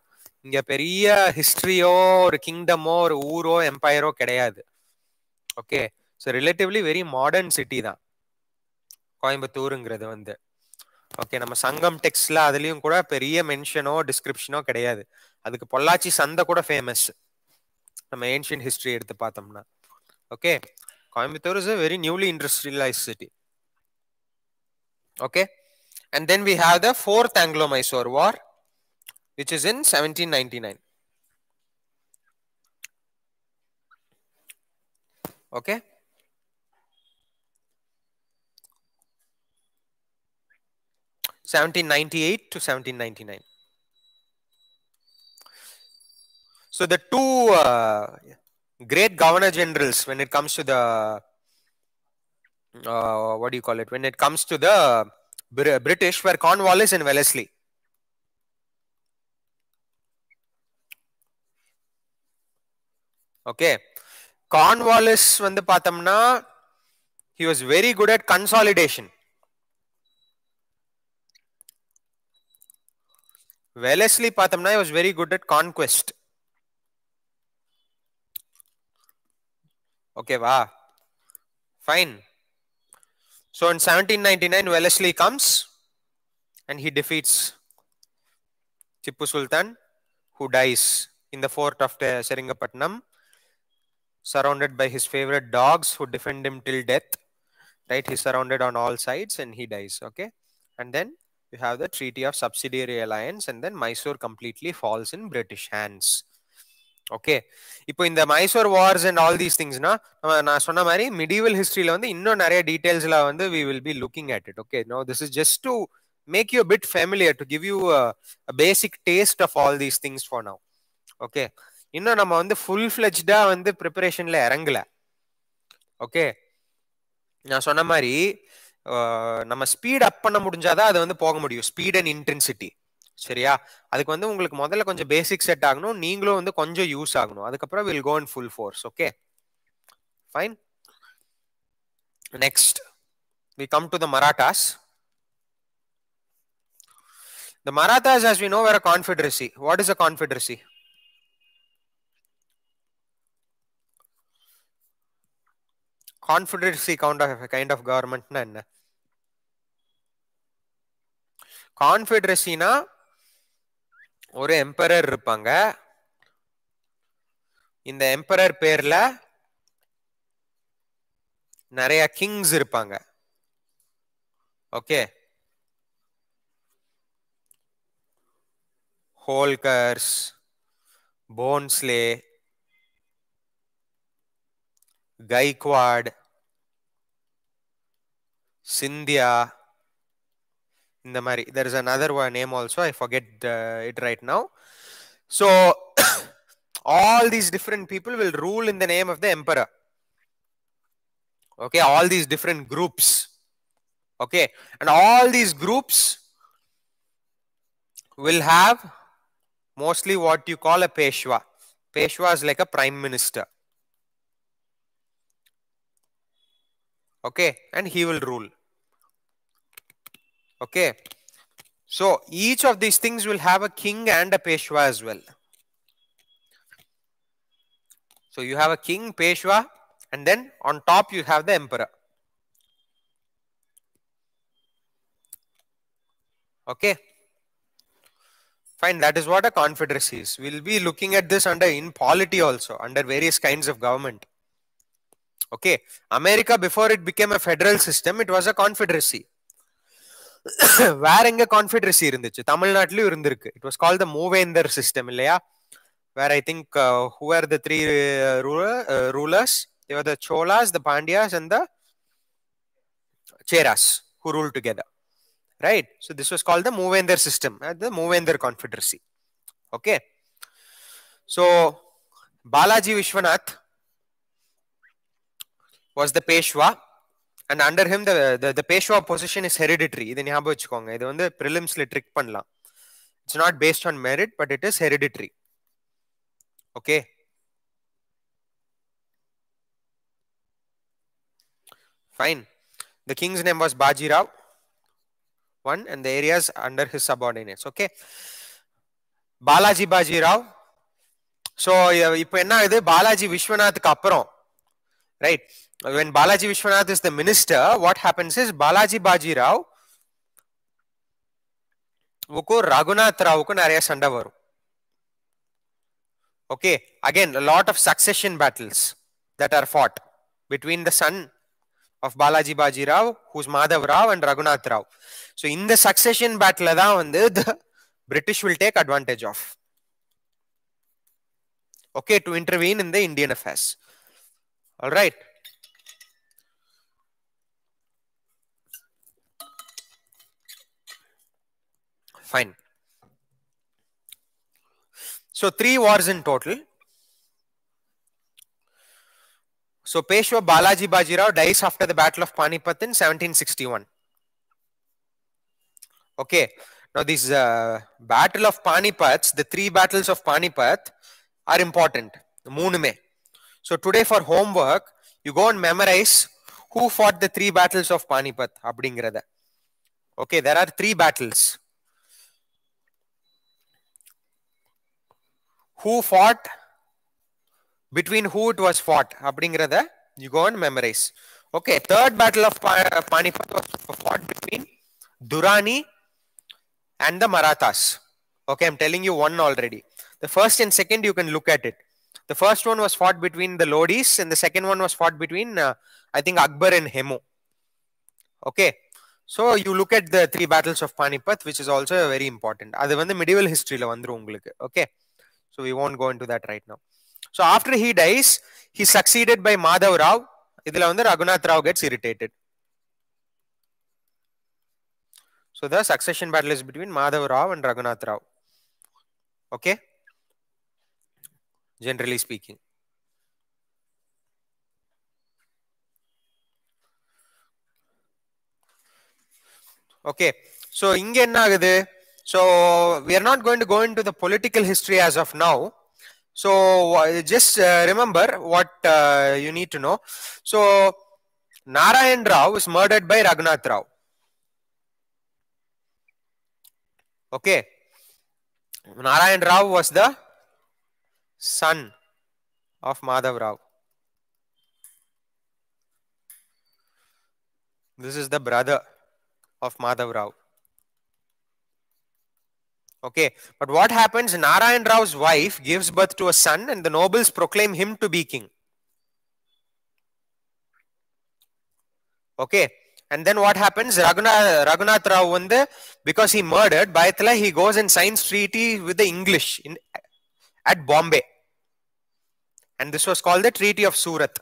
இங்க பெரிய ஹிஸ்டரியோ ஒரு கிங்டமோ ஒரு ஊரோ எம்பையரோ கிடையாது okay so relatively very modern city தான் கோயம்புத்தூருங்கிறது வந்து ஓகே நம்ம சங்கம் டெக்ஸ்ட்ல அதுலயும் கூட பெரிய மென்ஷனோ டிஸ்கிரிப்ஷனோ கிடையாது அதுக்கு பொள்ளாச்சி சந்தை கூட ஃபேமஸ் நம்ம ஏன்ஷியன் ஹிஸ்டரி எடுத்து பார்த்தோம்னா okay Coimbatore is a very newly industrialise city okay and then we have the fourth Anglo Mysore war which is in seventeen ninety nine okay 1798 to 1799. So the two uh, great governor generals when it comes to the, uh, what do you call it, when it comes to the British were Cornwallis and Wellesley. ஓகே Cornwallis வந்து பார்த்தோம்னா he was very good at consolidation. Wellesley பார்த்தோம்னா was very good at conquest. Okay, fine fine. So in 1799, Wellesley comes and he defeats defeats Sultan, who dies in the fort of Seringapatnam, surrounded by his favorite dogs who defend him till death. Right, he's surrounded on all sides and he dies. Okay, and then you have the Treaty of Subsidiary Alliance and then Mysore completely falls in British hands. Okay இப்போ இந்த Mysore wars and all these திங்ஸ்னா நான் சொன்ன மாதிரி medieval ஹிஸ்டரியில வந்து இன்னும் நிறைய டீடைல்ஸ்ல வந்து we will be looking at it okay no this is just to make you bit familiar to give you basic taste of all these things for now okay இன்னும் நம்ம வந்து ஃபுல் ஃபிளெஜ்டா வந்து ப்ரிப்பரேஷன்ல இறங்கல ஓகே நான் சொன்ன மாதிரி நம்ம ஸ்பீட் அப் பண்ண முடிஞ்சாதான் அது வந்து போக முடியும் ஸ்பீட் அண்ட் இன்டென்சிட்டி சரியா அதுக்கு வந்து உங்களுக்கு முதல்ல கொஞ்சம் பேசிக் செட் ஆகணும் நீங்களும் வந்து கொஞ்சம் யூஸ் ஆகணும் அதுக்கப்புறம் will go and full force okay fine next we come to the Marathas The Marathas, as we know, were a confederacy. What is a confederacy? Confederacy kind of kind of government. Na enna? கான்ஃபெட்ரஸினா ஒரு emperor இருப்பாங்க இந்த emperor பேர்ல நிறைய kings இருப்பாங்க okay Holkars Bhonsle Gaekwad Scindia இந்த மாதிரி there is another name also I forget it right now so all these different people will rule in the name of the okay all these different groups okay and all these groups will have mostly what you call a peshwa peshwa is like a prime minister okay and he will rule Okay. So each of these things will have a king and a Peshwa as well. So you have a king, Peshwa, and then on top you have the emperor. Okay. Fine, that is what a confederacy is. We'll be looking at this under in polity also, under various kinds of government. Okay. America, before it became a federal system, it was a confederacy. வேற எங்க confederacy இருந்துச்சு தமிழ்நாட்டிலும் இருந்திருக்கு it was call the Moovendar system இல்லையா where I think who are the three rulers the Cholas the Pandyas and the Cheras who rule together right so this was call the Moovendar system the Moovendar confederacy okay so Balaji Vishwanath was the Peshwa and under him the Peshwa position is hereditary இது ஞாபகம் வச்சுக்கோங்க இது வந்து ப்ரிலிம்ஸ்ல trick பண்ணலாம் it's not based on merit but it is hereditary okay fine the kings name was Bajirao one and the areas under his subordinates okay Balaji Bajirao so இப்போ என்ன ஆகுது பாலாஜி விஸ்வநாத்துக்கு அப்புறம் right when Balaji Vishwanath is the minister, what happens is Balaji Baji Rao Vuku Raghunath Rao Kunaraya Sandavaru. Okay, again, a lot of succession battles that are fought between the son of Balaji Baji Rao, who's Madhav Rao, and Raghunath Rao. So, in the succession battle, the British will take advantage of. Okay, to intervene in the Indian affairs. All right. Fine. So three wars in total. So Peshwa Balaji Bajirao dies after the Battle of Panipat in 1761. Okay. Now this uh, Battle of Panipat, the three battles of Panipat are important. Moonme. So today for homework, you go and memorize who fought the three battles of Panipat. அப்படிங்கிறத. Okay, there are three battles. Who who fought between who it was fought அப்படிங்கிறத You go on memorize. Okay, third battle of Panipat was fought between Durani and the Marathas. Okay, I'm telling you one already. The first and second, you can look at it. The first one was fought between the Lodis, and the second one was fought between, uh, I think, Akbar and Hemu. Okay, so you look at the three battles of Panipat, which is also very important. அது the medieval historyல வந்துரும் உங்களுக்கு. Okay. So we won't go into that right now. So after he dies, he succeeded by Madhav Rao. இதில் வந்து Raghunath Rao gets irritated. So the succession battle is between Madhav Rao and Raghunath Rao. Okay? Generally speaking. Okay. So, இங்க என்ன ஆகுது so we are not going to go into the political history as of now. So just uh, remember what uh, you need to know. So Narayan Rao was murdered by Raghunath Rao. Okay. Narayan Rao was the son of Madhav Rao. This is the brother of Madhav Rao. Okay, but what happens? Narayan Rao's wife gives birth to a son, and the nobles proclaim him to be king. Okay, and then what happens? Raghunath, Rao, when because he murdered Baitla, he goes and signs treaty with the English in at Bombay. And this was called the Treaty of Surat.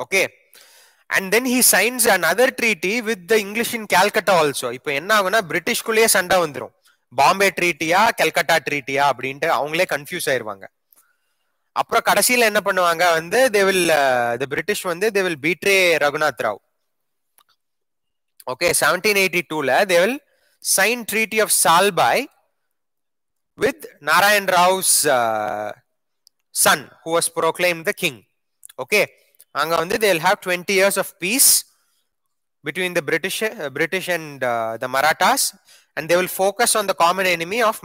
Okay. And then he signs another treaty with the English in Calcutta also இப்போ என்ன ஆகுனா பிரிட்டிஷ்குள்ளேயே சண்டை வந்துடும் பாம்பே ட்ரீட்டியா கல்கட்டா ட்ரீட்டியா அப்படின்ட்டு அவங்களே confuse ஆயிருவாங்க அப்புறம் கடைசியில் என்ன பண்ணுவாங்க வந்து தே வில் த பிரிட்டிஷ் வந்து they will betray Raghunath Rao okay seventeen eighty டூல they will sign treaty of Salbai with Narayan Rao's son who was proclaim the king okay அங்க வந்து they will have twenty years of peace between the British British and the Marathas and they will focus on the common enemy of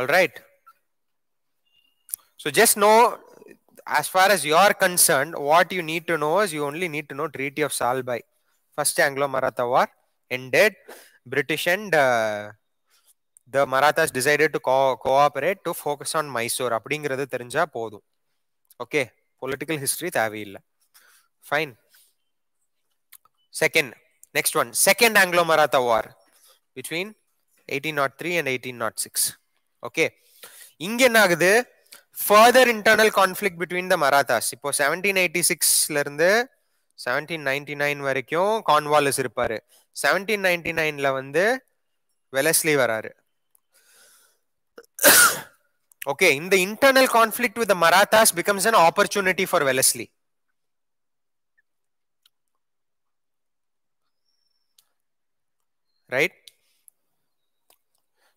all right so just know as far as you are concerned what you need to know is you only need to know treaty of salbai first anglo-maratha war ended british and uh, the Marathas decided to cooperate to focus on Mysore அப்படிங்கிறது தெரிஞ்சா போதும் okay political history தேவையில்லை fine second next one second Anglo Maratha war between eighteen not three and eighteen not six okay இங்க என்ன ஆகுது further internal conflict between the Marathas இப்போ seventeen eighty சிக்ஸ்ல இருந்து செவன்டீன் நைன்டி நைன் வரைக்கும் கான்வாலஸ் இருப்பாரு செவன்டீன் நைன்டி நைன்ல வந்து வெலஸ்லி வராரு okay, in the internal conflict with the Marathas becomes an opportunity for Wellesley. Right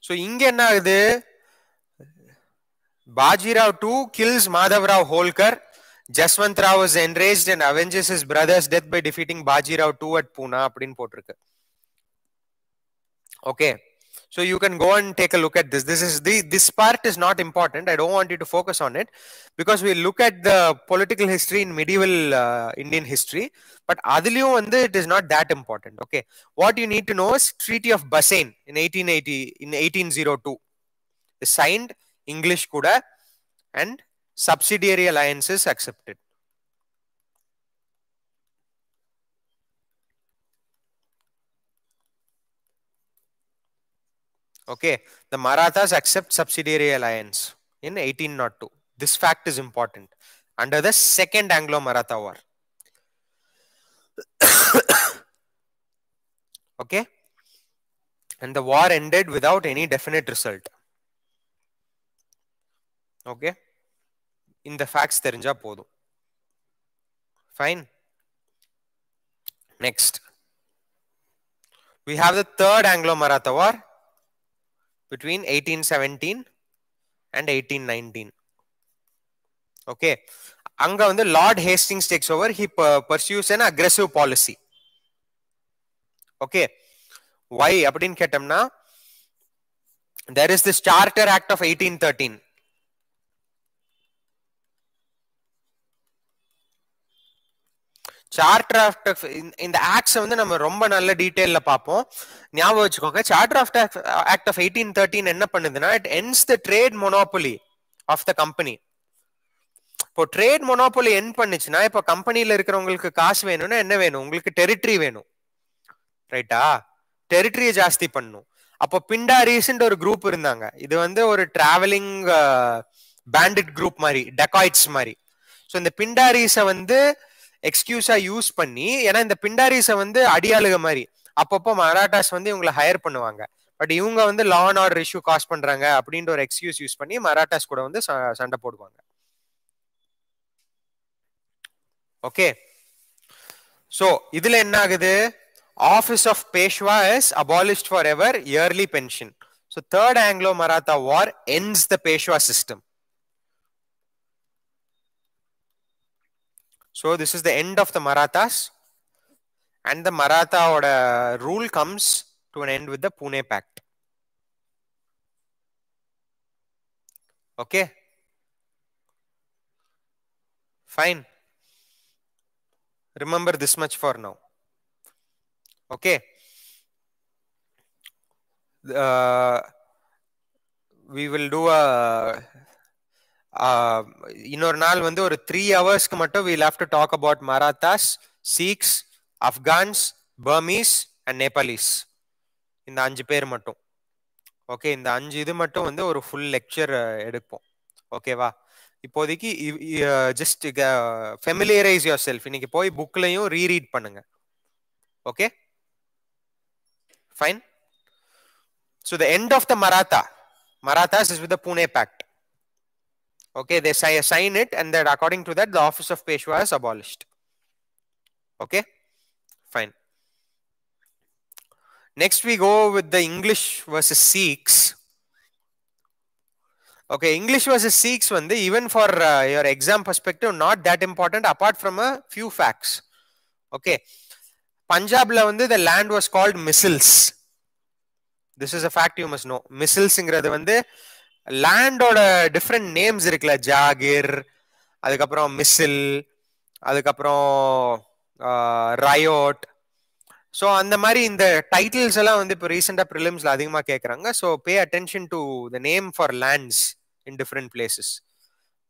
so இங்க என்ன ஆகுது Bajirao two kills Madhavrao Holkar Jaswant Rao is enrage and avenges is brother's death by defeating Bajirao two at Poona அப்படின்னு போட்டிருக்கு okay So you can go and take a look at this. This is the this part is not important. I don't want you to focus on it because we look at the political history in medieval uh, Indian history. But Adilio and it is not that important. Okay, what you need to know is Treaty of Bassein in 1880 in 1802 signed English Kuda and subsidiary alliances accepted. Okay, the Marathas accept subsidiary alliance in 1802. This fact is important. Under the Second Anglo-Maratha War. okay, and the war ended without any definite result. Okay, in the இந்த there is a போதும் Fine. Next, we have the third Anglo-Maratha War. between 1817 and 1819 okay அங்க வந்து Lord Hastings takes over he pursues an aggressive policy okay why அப்படின்னு கேட்டோம்னா there is this charter act of eighteen thirteen chart of இந்த acts வந்து நம்ம ரொம்ப நல்ல டீட்டெயில்ல பார்ப்போம் ஞாபகம் வச்சுக்கோங்க chart of act of eighteen thirteen என்ன பண்ணுதுன்னா it ends the trade monopoly of the company இப்போ ட்ரேட் மொனோபொலி என் பண்ணுச்சுன்னா இப்போ கம்பெனியில இருக்கிறவங்களுக்கு காசு வேணும்னா என்ன வேணும் உங்களுக்கு டெரிட்டரி வேணும் ரைட்டா டெரிட்டரியை ஜாஸ்தி பண்ணும் அப்போ ரீசன்ட் ஒரு குரூப் இருந்தாங்க இது வந்து ஒரு டிராவலிங் பேண்டிட் குரூப் மாதிரி டெக்காய்ட்ஸ் மாதிரி ஸோ இந்த ரீஸை வந்து எக்ஸ்கியூஸா யூஸ் பண்ணி ஏன்னா இந்த பிண்டாரிஸை வந்து அடியாளுக மாதிரி அப்பப்போ மராட்டாஸ் வந்து இவங்களை ஹையர் பண்ணுவாங்க பட் இவங்க வந்து law and order issue cause பண்றாங்க அப்படின்ற ஒரு எக்ஸ்கியூஸ் யூஸ் பண்ணி மராட்டாஸ் கூட வந்து சண்டை போடுவாங்க ஓகே ஸோ இதுல என்ன ஆகுது office of Peshwa is abolished forever yearly pension so third Anglo Maratha war ends the Peshwa system So this is the end of the Marathas and the Maratha rule comes to an end with the Pune Pact. Okay. Fine. Remember this much for now. Okay. Uh, we will do a இன்னொரு நாள் வந்து ஒரு three ஹவர்ஸ்க்கு மட்டும் we love to talk about Marathas Sikhs Afghans Burmese and Nepalis இந்த அஞ்சு பேர் மட்டும் ஓகே இந்த அஞ்சு இது மட்டும் வந்து ஒரு ஃபுல் லெக்சர் எடுப்போம் ஓகேவா இப்போதைக்கு ஜஸ்ட் ஃபெமிலியரைஸ் யோர் செல்ஃப் இன்னைக்கு போய் புக்லையும் ரீரீட் பண்ணுங்க okay fine so the end of the Maratha Marathas is with the Pune pact Okay, they assign it and that according to that, the office of Peshwa is abolished. Okay, fine. Next, we go with the English versus Sikhs. Okay, English versus Sikhs even for uh, your exam perspective, not that important apart from a few facts. Okay, Punjab the land was called missiles. This is a fact you must know. Missiles in மிசில்ஸ்ங்கிறது வந்து லேண்டோட different names இருக்குல்ல ஜாகிர் அதுக்கப்புறம் மிஸ்ஸில் அதுக்கப்புறம் ரயோட் so அந்த மாதிரி இந்த titles எல்லாம் வந்து இப்போ ரீசெண்டாக ப்ரிலிம்ஸில் அதிகமாக கேட்குறாங்க so pay attention to the name for lands in different places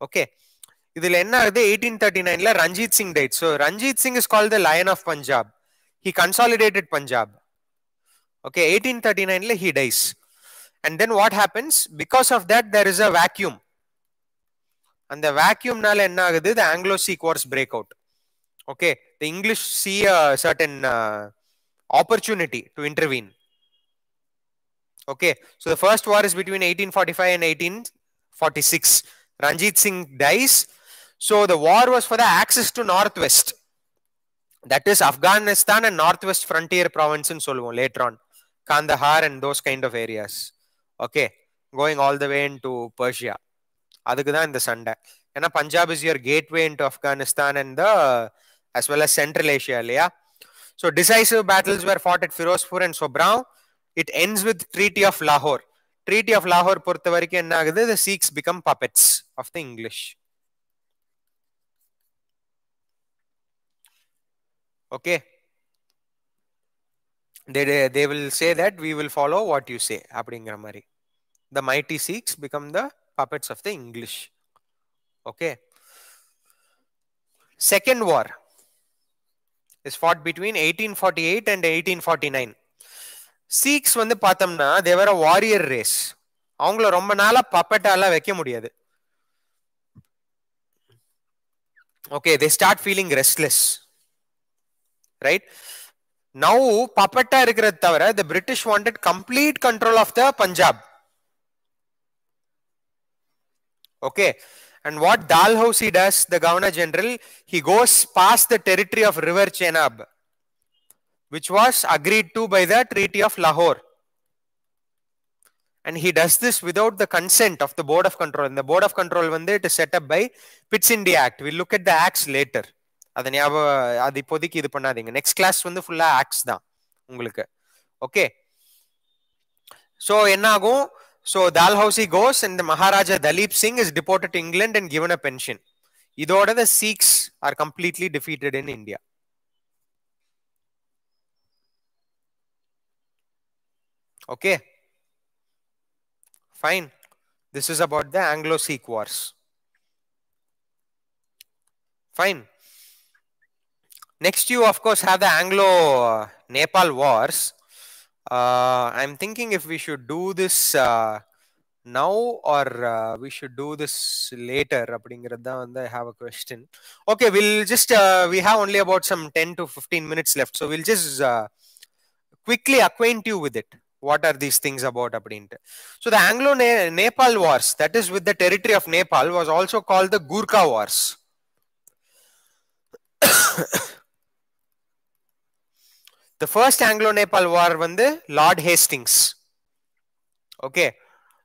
okay இதில் என்ன ஆகுது எயிட்டீன் தேர்ட்டி நைனில் Ranjit Singh died so Ranjit Singh is call the lion of Punjab he consolidated Punjab okay eighteen thirty நைனில் he dies and then what happens because of that there is a vacuum and the vacuum nal enna agudhu the anglo sea course breakout okay the english see a certain uh, opportunity to intervene okay so the first war is between 1845 and 1846 ranjit singh dies so the war was for the access to northwest that is afghanistan and northwest frontier province in solvo later on kandahar and those kind of areas okay going all the way in to Persia அதுக்கு தான் இந்த சண்டை ஏன்னா Punjab is your gateway in to Afghanistan and the as well as central Asia இல்லையா so decisive battles where ஃபார்ட் it Ferozepur and சொப்ராவ் it ends with treaty of லாகோர் treaty of லாகோர் பொறுத்த வரைக்கும் என்ன ஆகுது த seeks become puppets of the English okay they they will say that we will follow what you say அப்படிங்கிற மாதிரி the mighty Sikhs become the puppets of the English. Okay. Second war is fought between 1848 and 1849. Sikhs வந்து பார்த்தோம்னா தேவர் warrior race அவங்கள ரொம்ப நாளா பப்பட்டாலாம் வைக்க முடியாது okay they start feeling restless right now பப்பட்டா இருக்கிறது தவிர the British wanted complete control of the Punjab Okay. And what Dalhousie does, the governor general, he goes past the territory of River Chenab, which was agreed to by the Treaty of Lahore. And he does this without the consent of the Board of Control. And the Board of Control when it is set up by pits India Act. We'll look at the acts later. அது ஞாபகம் அது இப்போதைக்கு இது பண்ணாதீங்க next class வந்து ஃபுல்லாக acts தான் உங்களுக்கு ஓகே ஸோ என்ன ஆகும் So Dalhousie goes and the Maharaja Dalip Singh is deported to England and given a pension. இதோட the Sikhs are completely defeated in India. Okay. Fine. This is about the Anglo-Sikh Wars. Fine. Next you of course have the Anglo-Nepal Wars uh, I'm thinking if we should do this uh, now or uh, we should do this later. I have a question. Okay, we'll just, uh, we have only about some 10 to 15 minutes left. So we'll just uh, quickly acquaint you with it. What are these things about? So the Anglo-Nepal Wars, that is with the territory of Nepal, was also called the Gurkha Wars. The first Anglo-Nepal war the Lord Hastings. Okay.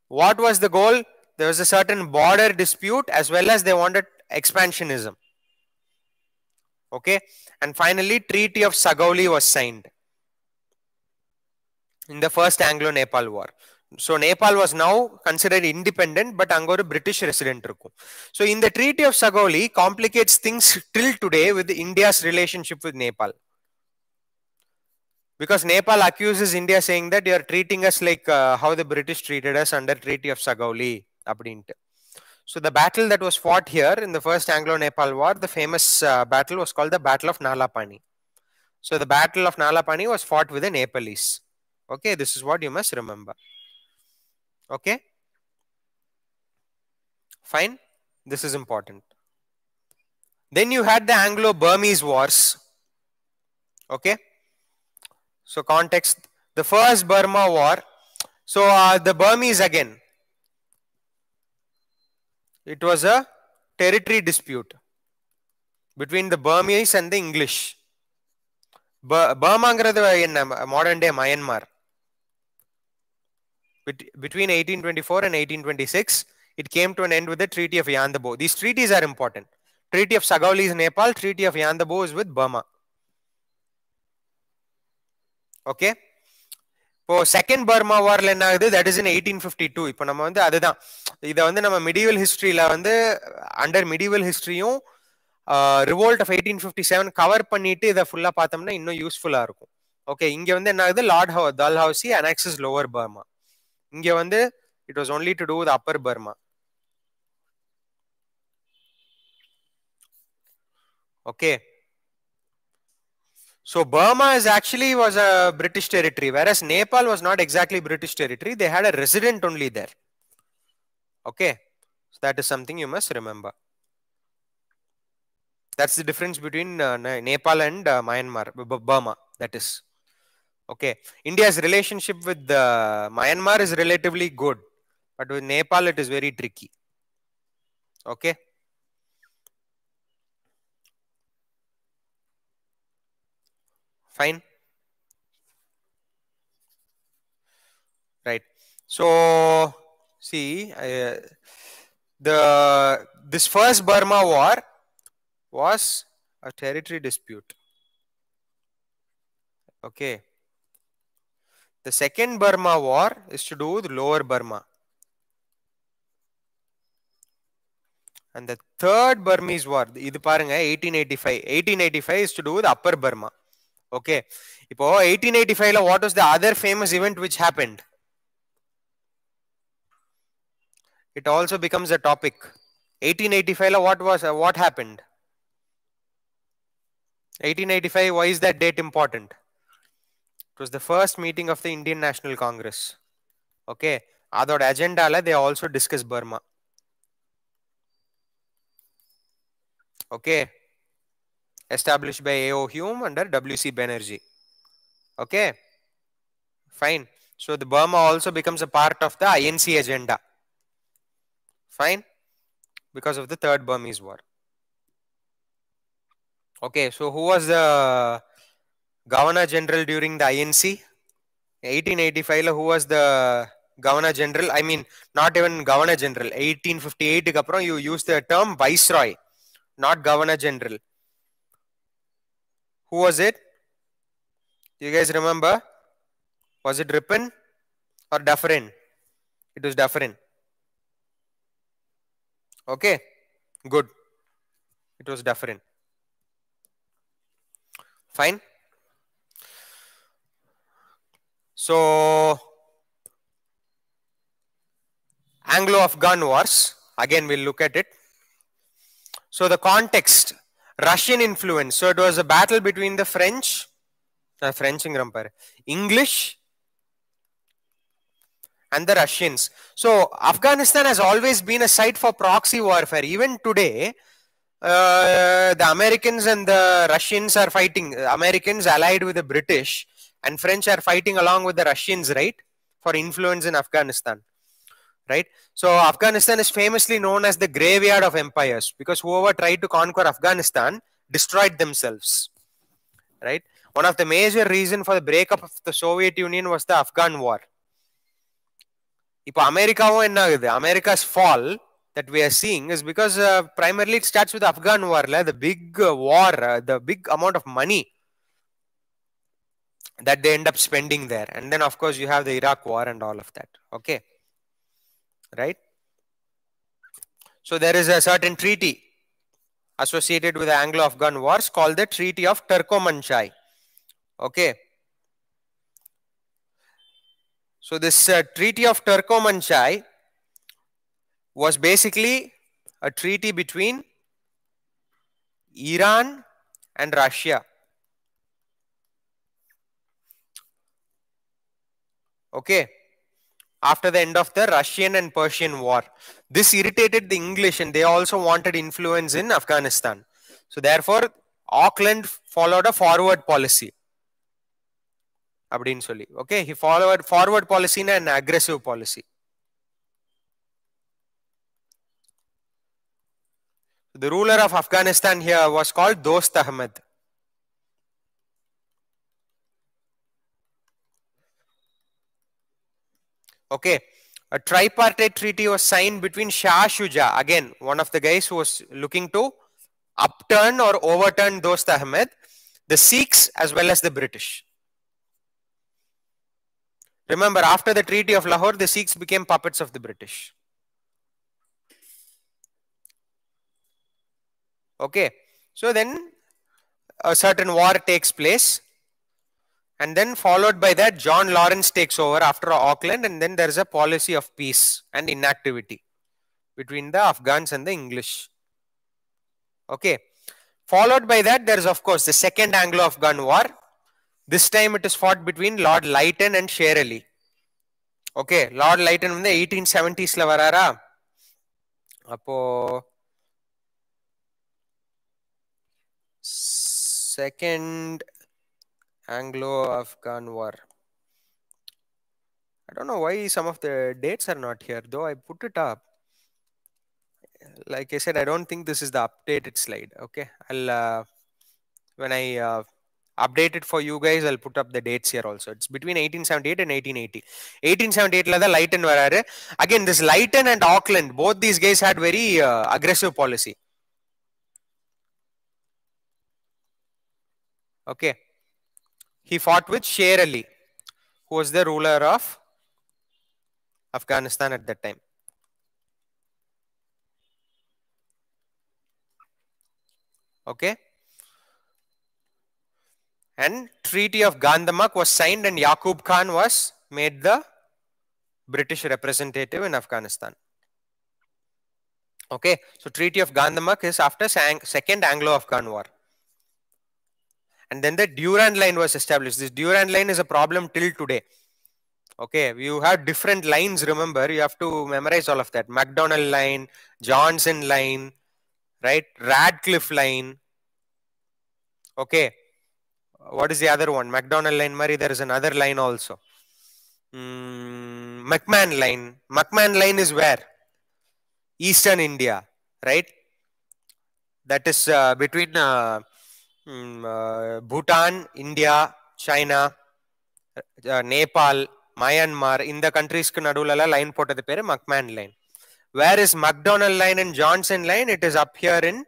What was the goal? There was a certain border dispute as well as they wanted expansionism. Okay. And finally, Treaty of Sagauli was signed in the first Anglo-Nepal war. So Nepal was now considered independent, but Angora British resident. So in the Treaty of Sagauli, complicates things till today with India's relationship with Nepal because Nepal accuses India saying that you are treating us like uh, how the British treated us under Treaty of Sagauli. So the battle that was fought here in the first Anglo-Nepal war, the famous uh, battle was called the Battle of Nalapani. So the Battle of Nalapani was fought with the Nepalese. Okay, this is what you must remember. Okay, fine. This is important. Then you had the Anglo-Burmese wars. Okay so context, the first Burma war. So uh, the Burmese again. It was a territory dispute between the Burmese and the English. Burma, Burma'ங்கிறது in uh, modern day Myanmar. Between 1824 and 1826, it came to an end with the Treaty of Yandabo. These treaties are important. Treaty of Sagauli is Nepal, Treaty of Yandabo is with Burma. Okay இப்போ second Burma வார்ல என்ன ஆகுது that is in eighteen fifty two இப்போ நம்ம வந்து அதுதான் இதை வந்து நம்ம மிடிவல் ஹிஸ்டரியில வந்து அண்டர் மிடிவல் ஹிஸ்டரியும் revolt of eighteen fifty seven cover பண்ணிட்டு இதை ஃபுல்லாக பார்த்தோம்னா இன்னும் யூஸ்ஃபுல்லாக இருக்கும் ஓகே இங்கே வந்து என்ன ஆகுது லார்ட் ஹவ் Dalhousie annexes lower Burma இங்கே வந்து it was only to do with upper Burma okay So Burma is actually was a British territory, whereas Nepal was not exactly British territory. They had a resident only there. Okay. So that is something you must remember. That's the difference between uh, Nepal and uh, Myanmar, Burma, that is. Okay. India's relationship with uh, Myanmar is relatively good. But with Nepal, it is very tricky. Okay. Fine. Right. So see uh, the this first Burma war was a territory dispute. Okay. The second Burma war is to do with lower Burma. And the third Burmese war, the பாருங்க 1885. 1885 is to do with upper Burma. Okay இப்போ eighteen eighty ஃபைவ்ல what was the other famous event which happened it also becomes a topic eighteen eighty ஃபைவ்ல what was what happened eighteen eighty five why is that date important it was the first meeting of the Indian National Congress okay அதோட அஜெண்டால they also discuss Burma okay established by A.O. Hume under W.C. Banerjee. Okay, fine. So the Burma also becomes a part of the INC agenda. Fine, because of the Third Burmese War. Okay, so who was the Governor General during the INC? 1885 who was the Governor General? I mean, not even Governor General. 1858 you use the term Viceroy, not Governor General. Who was it? Do you guys remember? Was it Ripon or Dufferin? It was Dufferin. Okay, good. It was Dufferin. Fine. So, Anglo-Afghan wars, again we'll look at it. So the context Russian influence. So it was a battle between the French, uh, French English, and the Russians. So Afghanistan has always been a site for proxy warfare. Even today, uh, the Americans and the Russians are fighting. Americans allied with the British and French are fighting along with the Russians, right, for influence in Afghanistan right? So Afghanistan is famously known as the graveyard of empires because whoever tried to conquer Afghanistan destroyed themselves, right? One of the major reason for the breakup of the Soviet Union was the Afghan war. America அமெரிக்காவும் என்ன ஆகுது America's fall that we are seeing is because uh, primarily it starts with the Afghan war, la, the big war, uh, the big amount of money that they end up spending there. And then, of course, you have the Iraq war and all of that. Okay right? So there is a certain treaty associated with the Anglo-Afghan wars called the Treaty of Turkomanchai. Okay. So this uh, Treaty of Turkomanchai was basically a treaty between Iran and Russia. Okay after the end of the Russian and Persian War. This irritated the English and they also wanted influence in Afghanistan. So therefore, Auckland followed a forward policy. அப்படின்னு சொல்லி okay he forward forward பாலிசின்னா and The ruler of Afghanistan here was called Dost Ahmed. Okay. A tripartite treaty was signed between Shah Shuja, again, one of the guys who was looking to upturn or overturn Dost Ahmed, the Sikhs as well as the British. Remember, after the Treaty of Lahore, the Sikhs became puppets of the British. Okay, so then a certain war takes place and then followed by that, John Lawrence takes over after Auckland, and then there's a policy of peace and inactivity between the Afghans and the English. Okay. Followed by that, there's of course the Second Anglo-Afghan War. This time it is fought between Lord Lytton and Sher Ali. Lord Lytton in the 1870s செவன்டிஸில் வராரா அப்போ second Anglo-Afghan War. I don't know why some of the dates are not here, though I put it up. Like I said, I don't think this is the updated slide. Okay, I'll uh, when I uh, update it for you guys, I'll put up the dates here also. It's between 1878 and 1880. 1878 la the Lighton Again, this Lighton and Auckland, both these guys had very uh, aggressive policy. Okay. He fought with Sher Ali, who was the ruler of Afghanistan at that time. Okay. And Treaty of Gandamak was signed and Yaqub Khan was made the British representative in Afghanistan. Okay, so Treaty of Gandamak is after Second Anglo-Afghan War. And then the Durand line was established. This Durand line is a problem till today. Okay, you have different lines, remember. You have to memorize all of that. McDonald line, Johnson line, right? Radcliffe line. Okay. What is the other one? McDonald line, Murray. There is another line also. Mm, McMahon line. McMahon line is where? Eastern India, right? That is uh, between uh, Bhutan India China Nepal Myanmar இந்த கண்ட்ரீஸ்க்கு நடுவுலலாம் line போட்டது பேர் McMahon line where is McDonald line and Johnson line it is up here in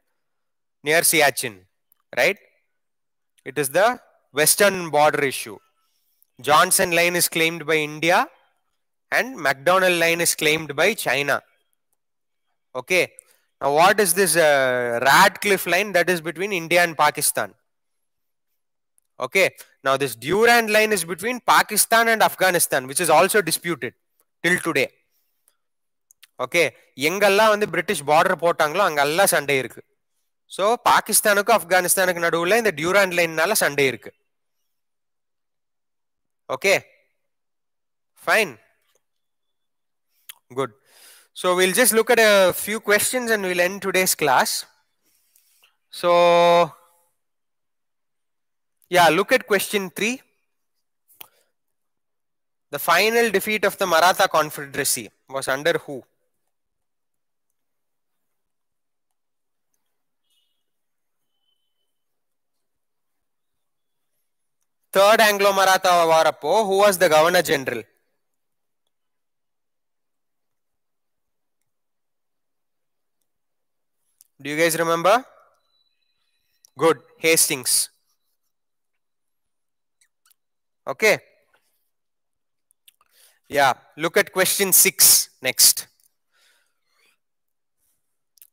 near Siachen right it is the western border issue Johnson line is claimed by India and McDonald line is claimed by China okay Now, what is this uh, Radcliffe line that is between India and Pakistan? Okay, now this Durand line is between Pakistan and Afghanistan, which is also disputed till today. Okay எங்கெல்லாம் வந்து British border போட்டாங்களோ அங்கெல்லாம் சண்டை இருக்கு so பாகிஸ்தானுக்கும் ஆப்கானிஸ்தானுக்கு நடுவில் இந்த டியூரான் லைன்னால சண்டை இருக்கு okay fine good So we'll just look at a few questions and we'll end today's class. So yeah, look at question three. The final defeat of the Maratha Confederacy was under who? Third Anglo-Maratha War Who was the Governor General? Do you guys remember? Good. Hastings. Okay. Yeah. Look at question 6 next.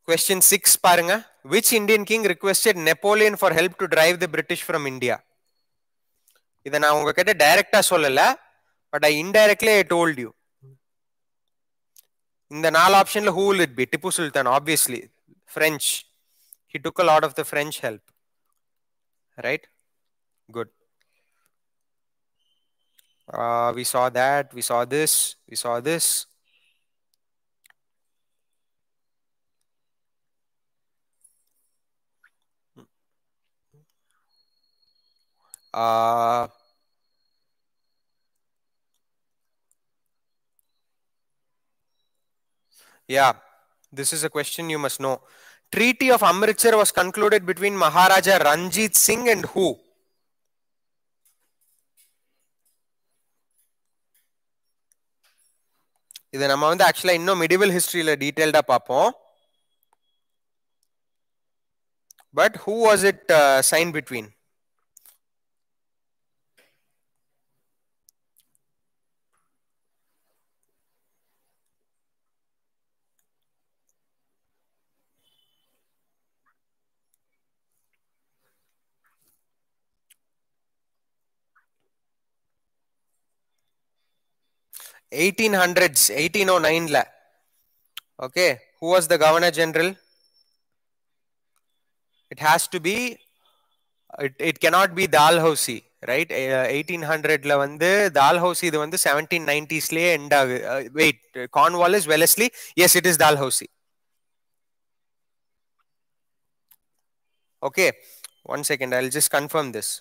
Question 6 paranga. Which Indian king requested Napoleon for help to drive the British from India? இதை நான் உங்ககிட்ட டைரக்டா சொல்லல but I I I told you இந்த நாலு ஆப்ஷன்ல who will it be Tipu Sultan obviously. French. He took a lot of the French help. Right? Good. Uh, we saw that. We saw this. We saw this. Uh, yeah, this is a question you must know. Treaty of Amritsar was concluded between Maharaja Ranjit Singh and who? இது நம்ம வந்து ஆக்சுவலா இன்னும் medieval ஹிஸ்டரியில டீடைல்டா பார்ப்போம் but who was it sign between Eighteen hundreds, 1809 la okay who was the governor general it has to be it, it cannot be dalhousie right eh, uh, 1800 la vandu dalhousie idu vandu 1790s le end uh, wait cornwallis wellesley yes it is dalhousie okay one second i'll just confirm this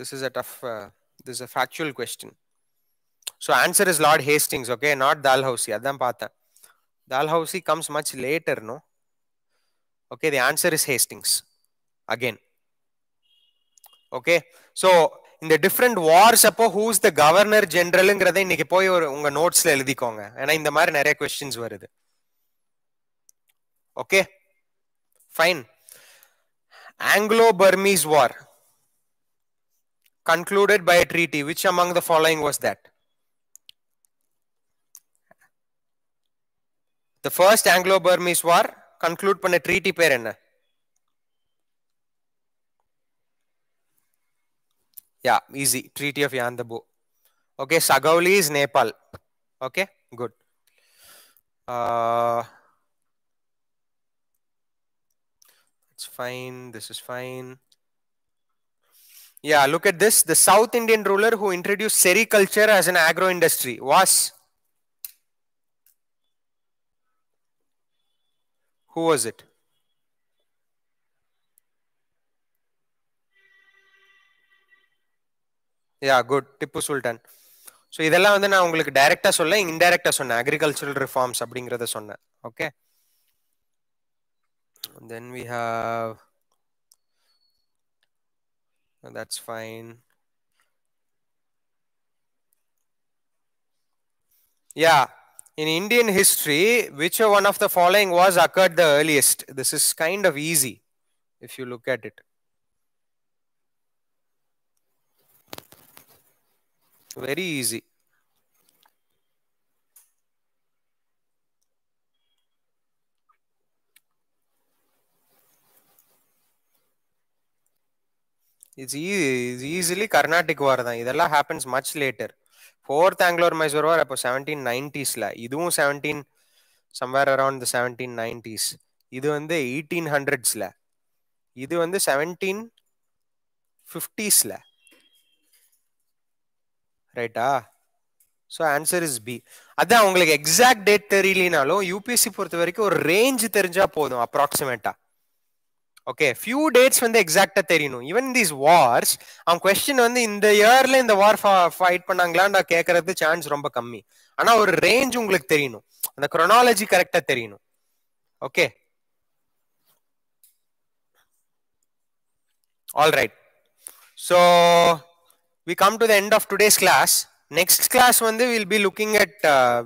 this is a tough uh, this is a factual question so answer is lord hastings okay not dalhousie அதான் பார்த்தேன் dalhousie comes much later no okay the answer is hastings again okay so இந்த different wars அப்போ who's the governor ஜெனரலுங்கிறத இன்னைக்கு போய் ஒரு உங்க நோட்ஸ்ல எழுதிக்கோங்க ஏன்னா இந்த மாதிரி நிறைய கொஸ்டின்ஸ் வருது okay fine Anglo Burmese war concluded by a treaty. Which among the following was that? The first Anglo-Burmese war conclude a treaty perenna. Yeah, easy. Treaty of Yandabo. Okay, Sagauli is Nepal. Okay, good. Uh, it's fine. This is fine. Yeah, look at this. The South Indian ruler who introduced sericulture as an agro industry was. Who was it? Yeah, good. Tipu Sultan. So, this is the direct and indirect agricultural reforms. Okay. then we have. Uh, that's fine. Yeah, in Indian history, which one of the following was occurred the earliest? This is kind of easy if you look at it. Very easy. It's is easily Carnatic war தான் இதெல்லாம் happens much later fourth Anglo Mysore war அப்போ seventeen நைன்டிஸில் இதுவும் seventeen somewhere around the seventeen nineties இது வந்து eighteen ஹண்ட்ரட்ஸில் இது வந்து seventeen ஃபிஃப்டிஸில் ரைட்டா ஸோ ஆன்சர் இஸ் பி அதான் உங்களுக்கு எக்ஸாக்ட் டேட் தெரியலனாலும் யூபிஎஸ்சி பொறுத்த வரைக்கும் ஒரு ரேஞ்ச் தெரிஞ்சால் போதும் அப்ராக்சிமேட்டா ஓகே ஃபியூ டேட்ஸ் வந்து எக்ஸாக்டா தெரியணும் ஈவன் தீஸ் வார்ஸ் அவன் கொஸ்டின் வந்து இந்த இயர்ல இந்த வார் ஃபைட் பண்ணாங்களான்னு நான் கேட்கறது சான்ஸ் ரொம்ப கம்மி ஆனா ஒரு ரேஞ்ச் உங்களுக்கு தெரியணும் அந்த குரோனாலஜி கரெக்டா தெரியணும் okay all right so we come to the end of today's class next class வந்து will be looking at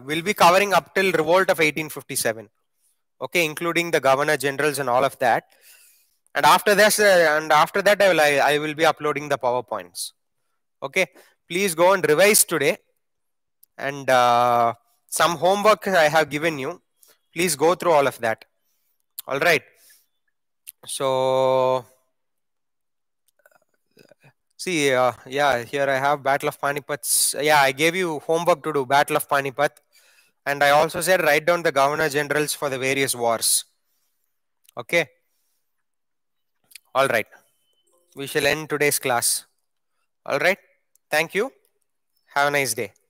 will be covering up till revolt of eighteen fifty seven okay including the governor generals and all of that and after this uh, and after that i will I, I will be uploading the powerpoints okay please go and revise today and uh, some homework i have given you please go through all of that all right so see uh, yeah here i have battle of panipat yeah i gave you homework to do battle of panipat and i also said write down the governor generals for the various wars okay all right. We shall end today's class. All right. Thank you. Have a nice day.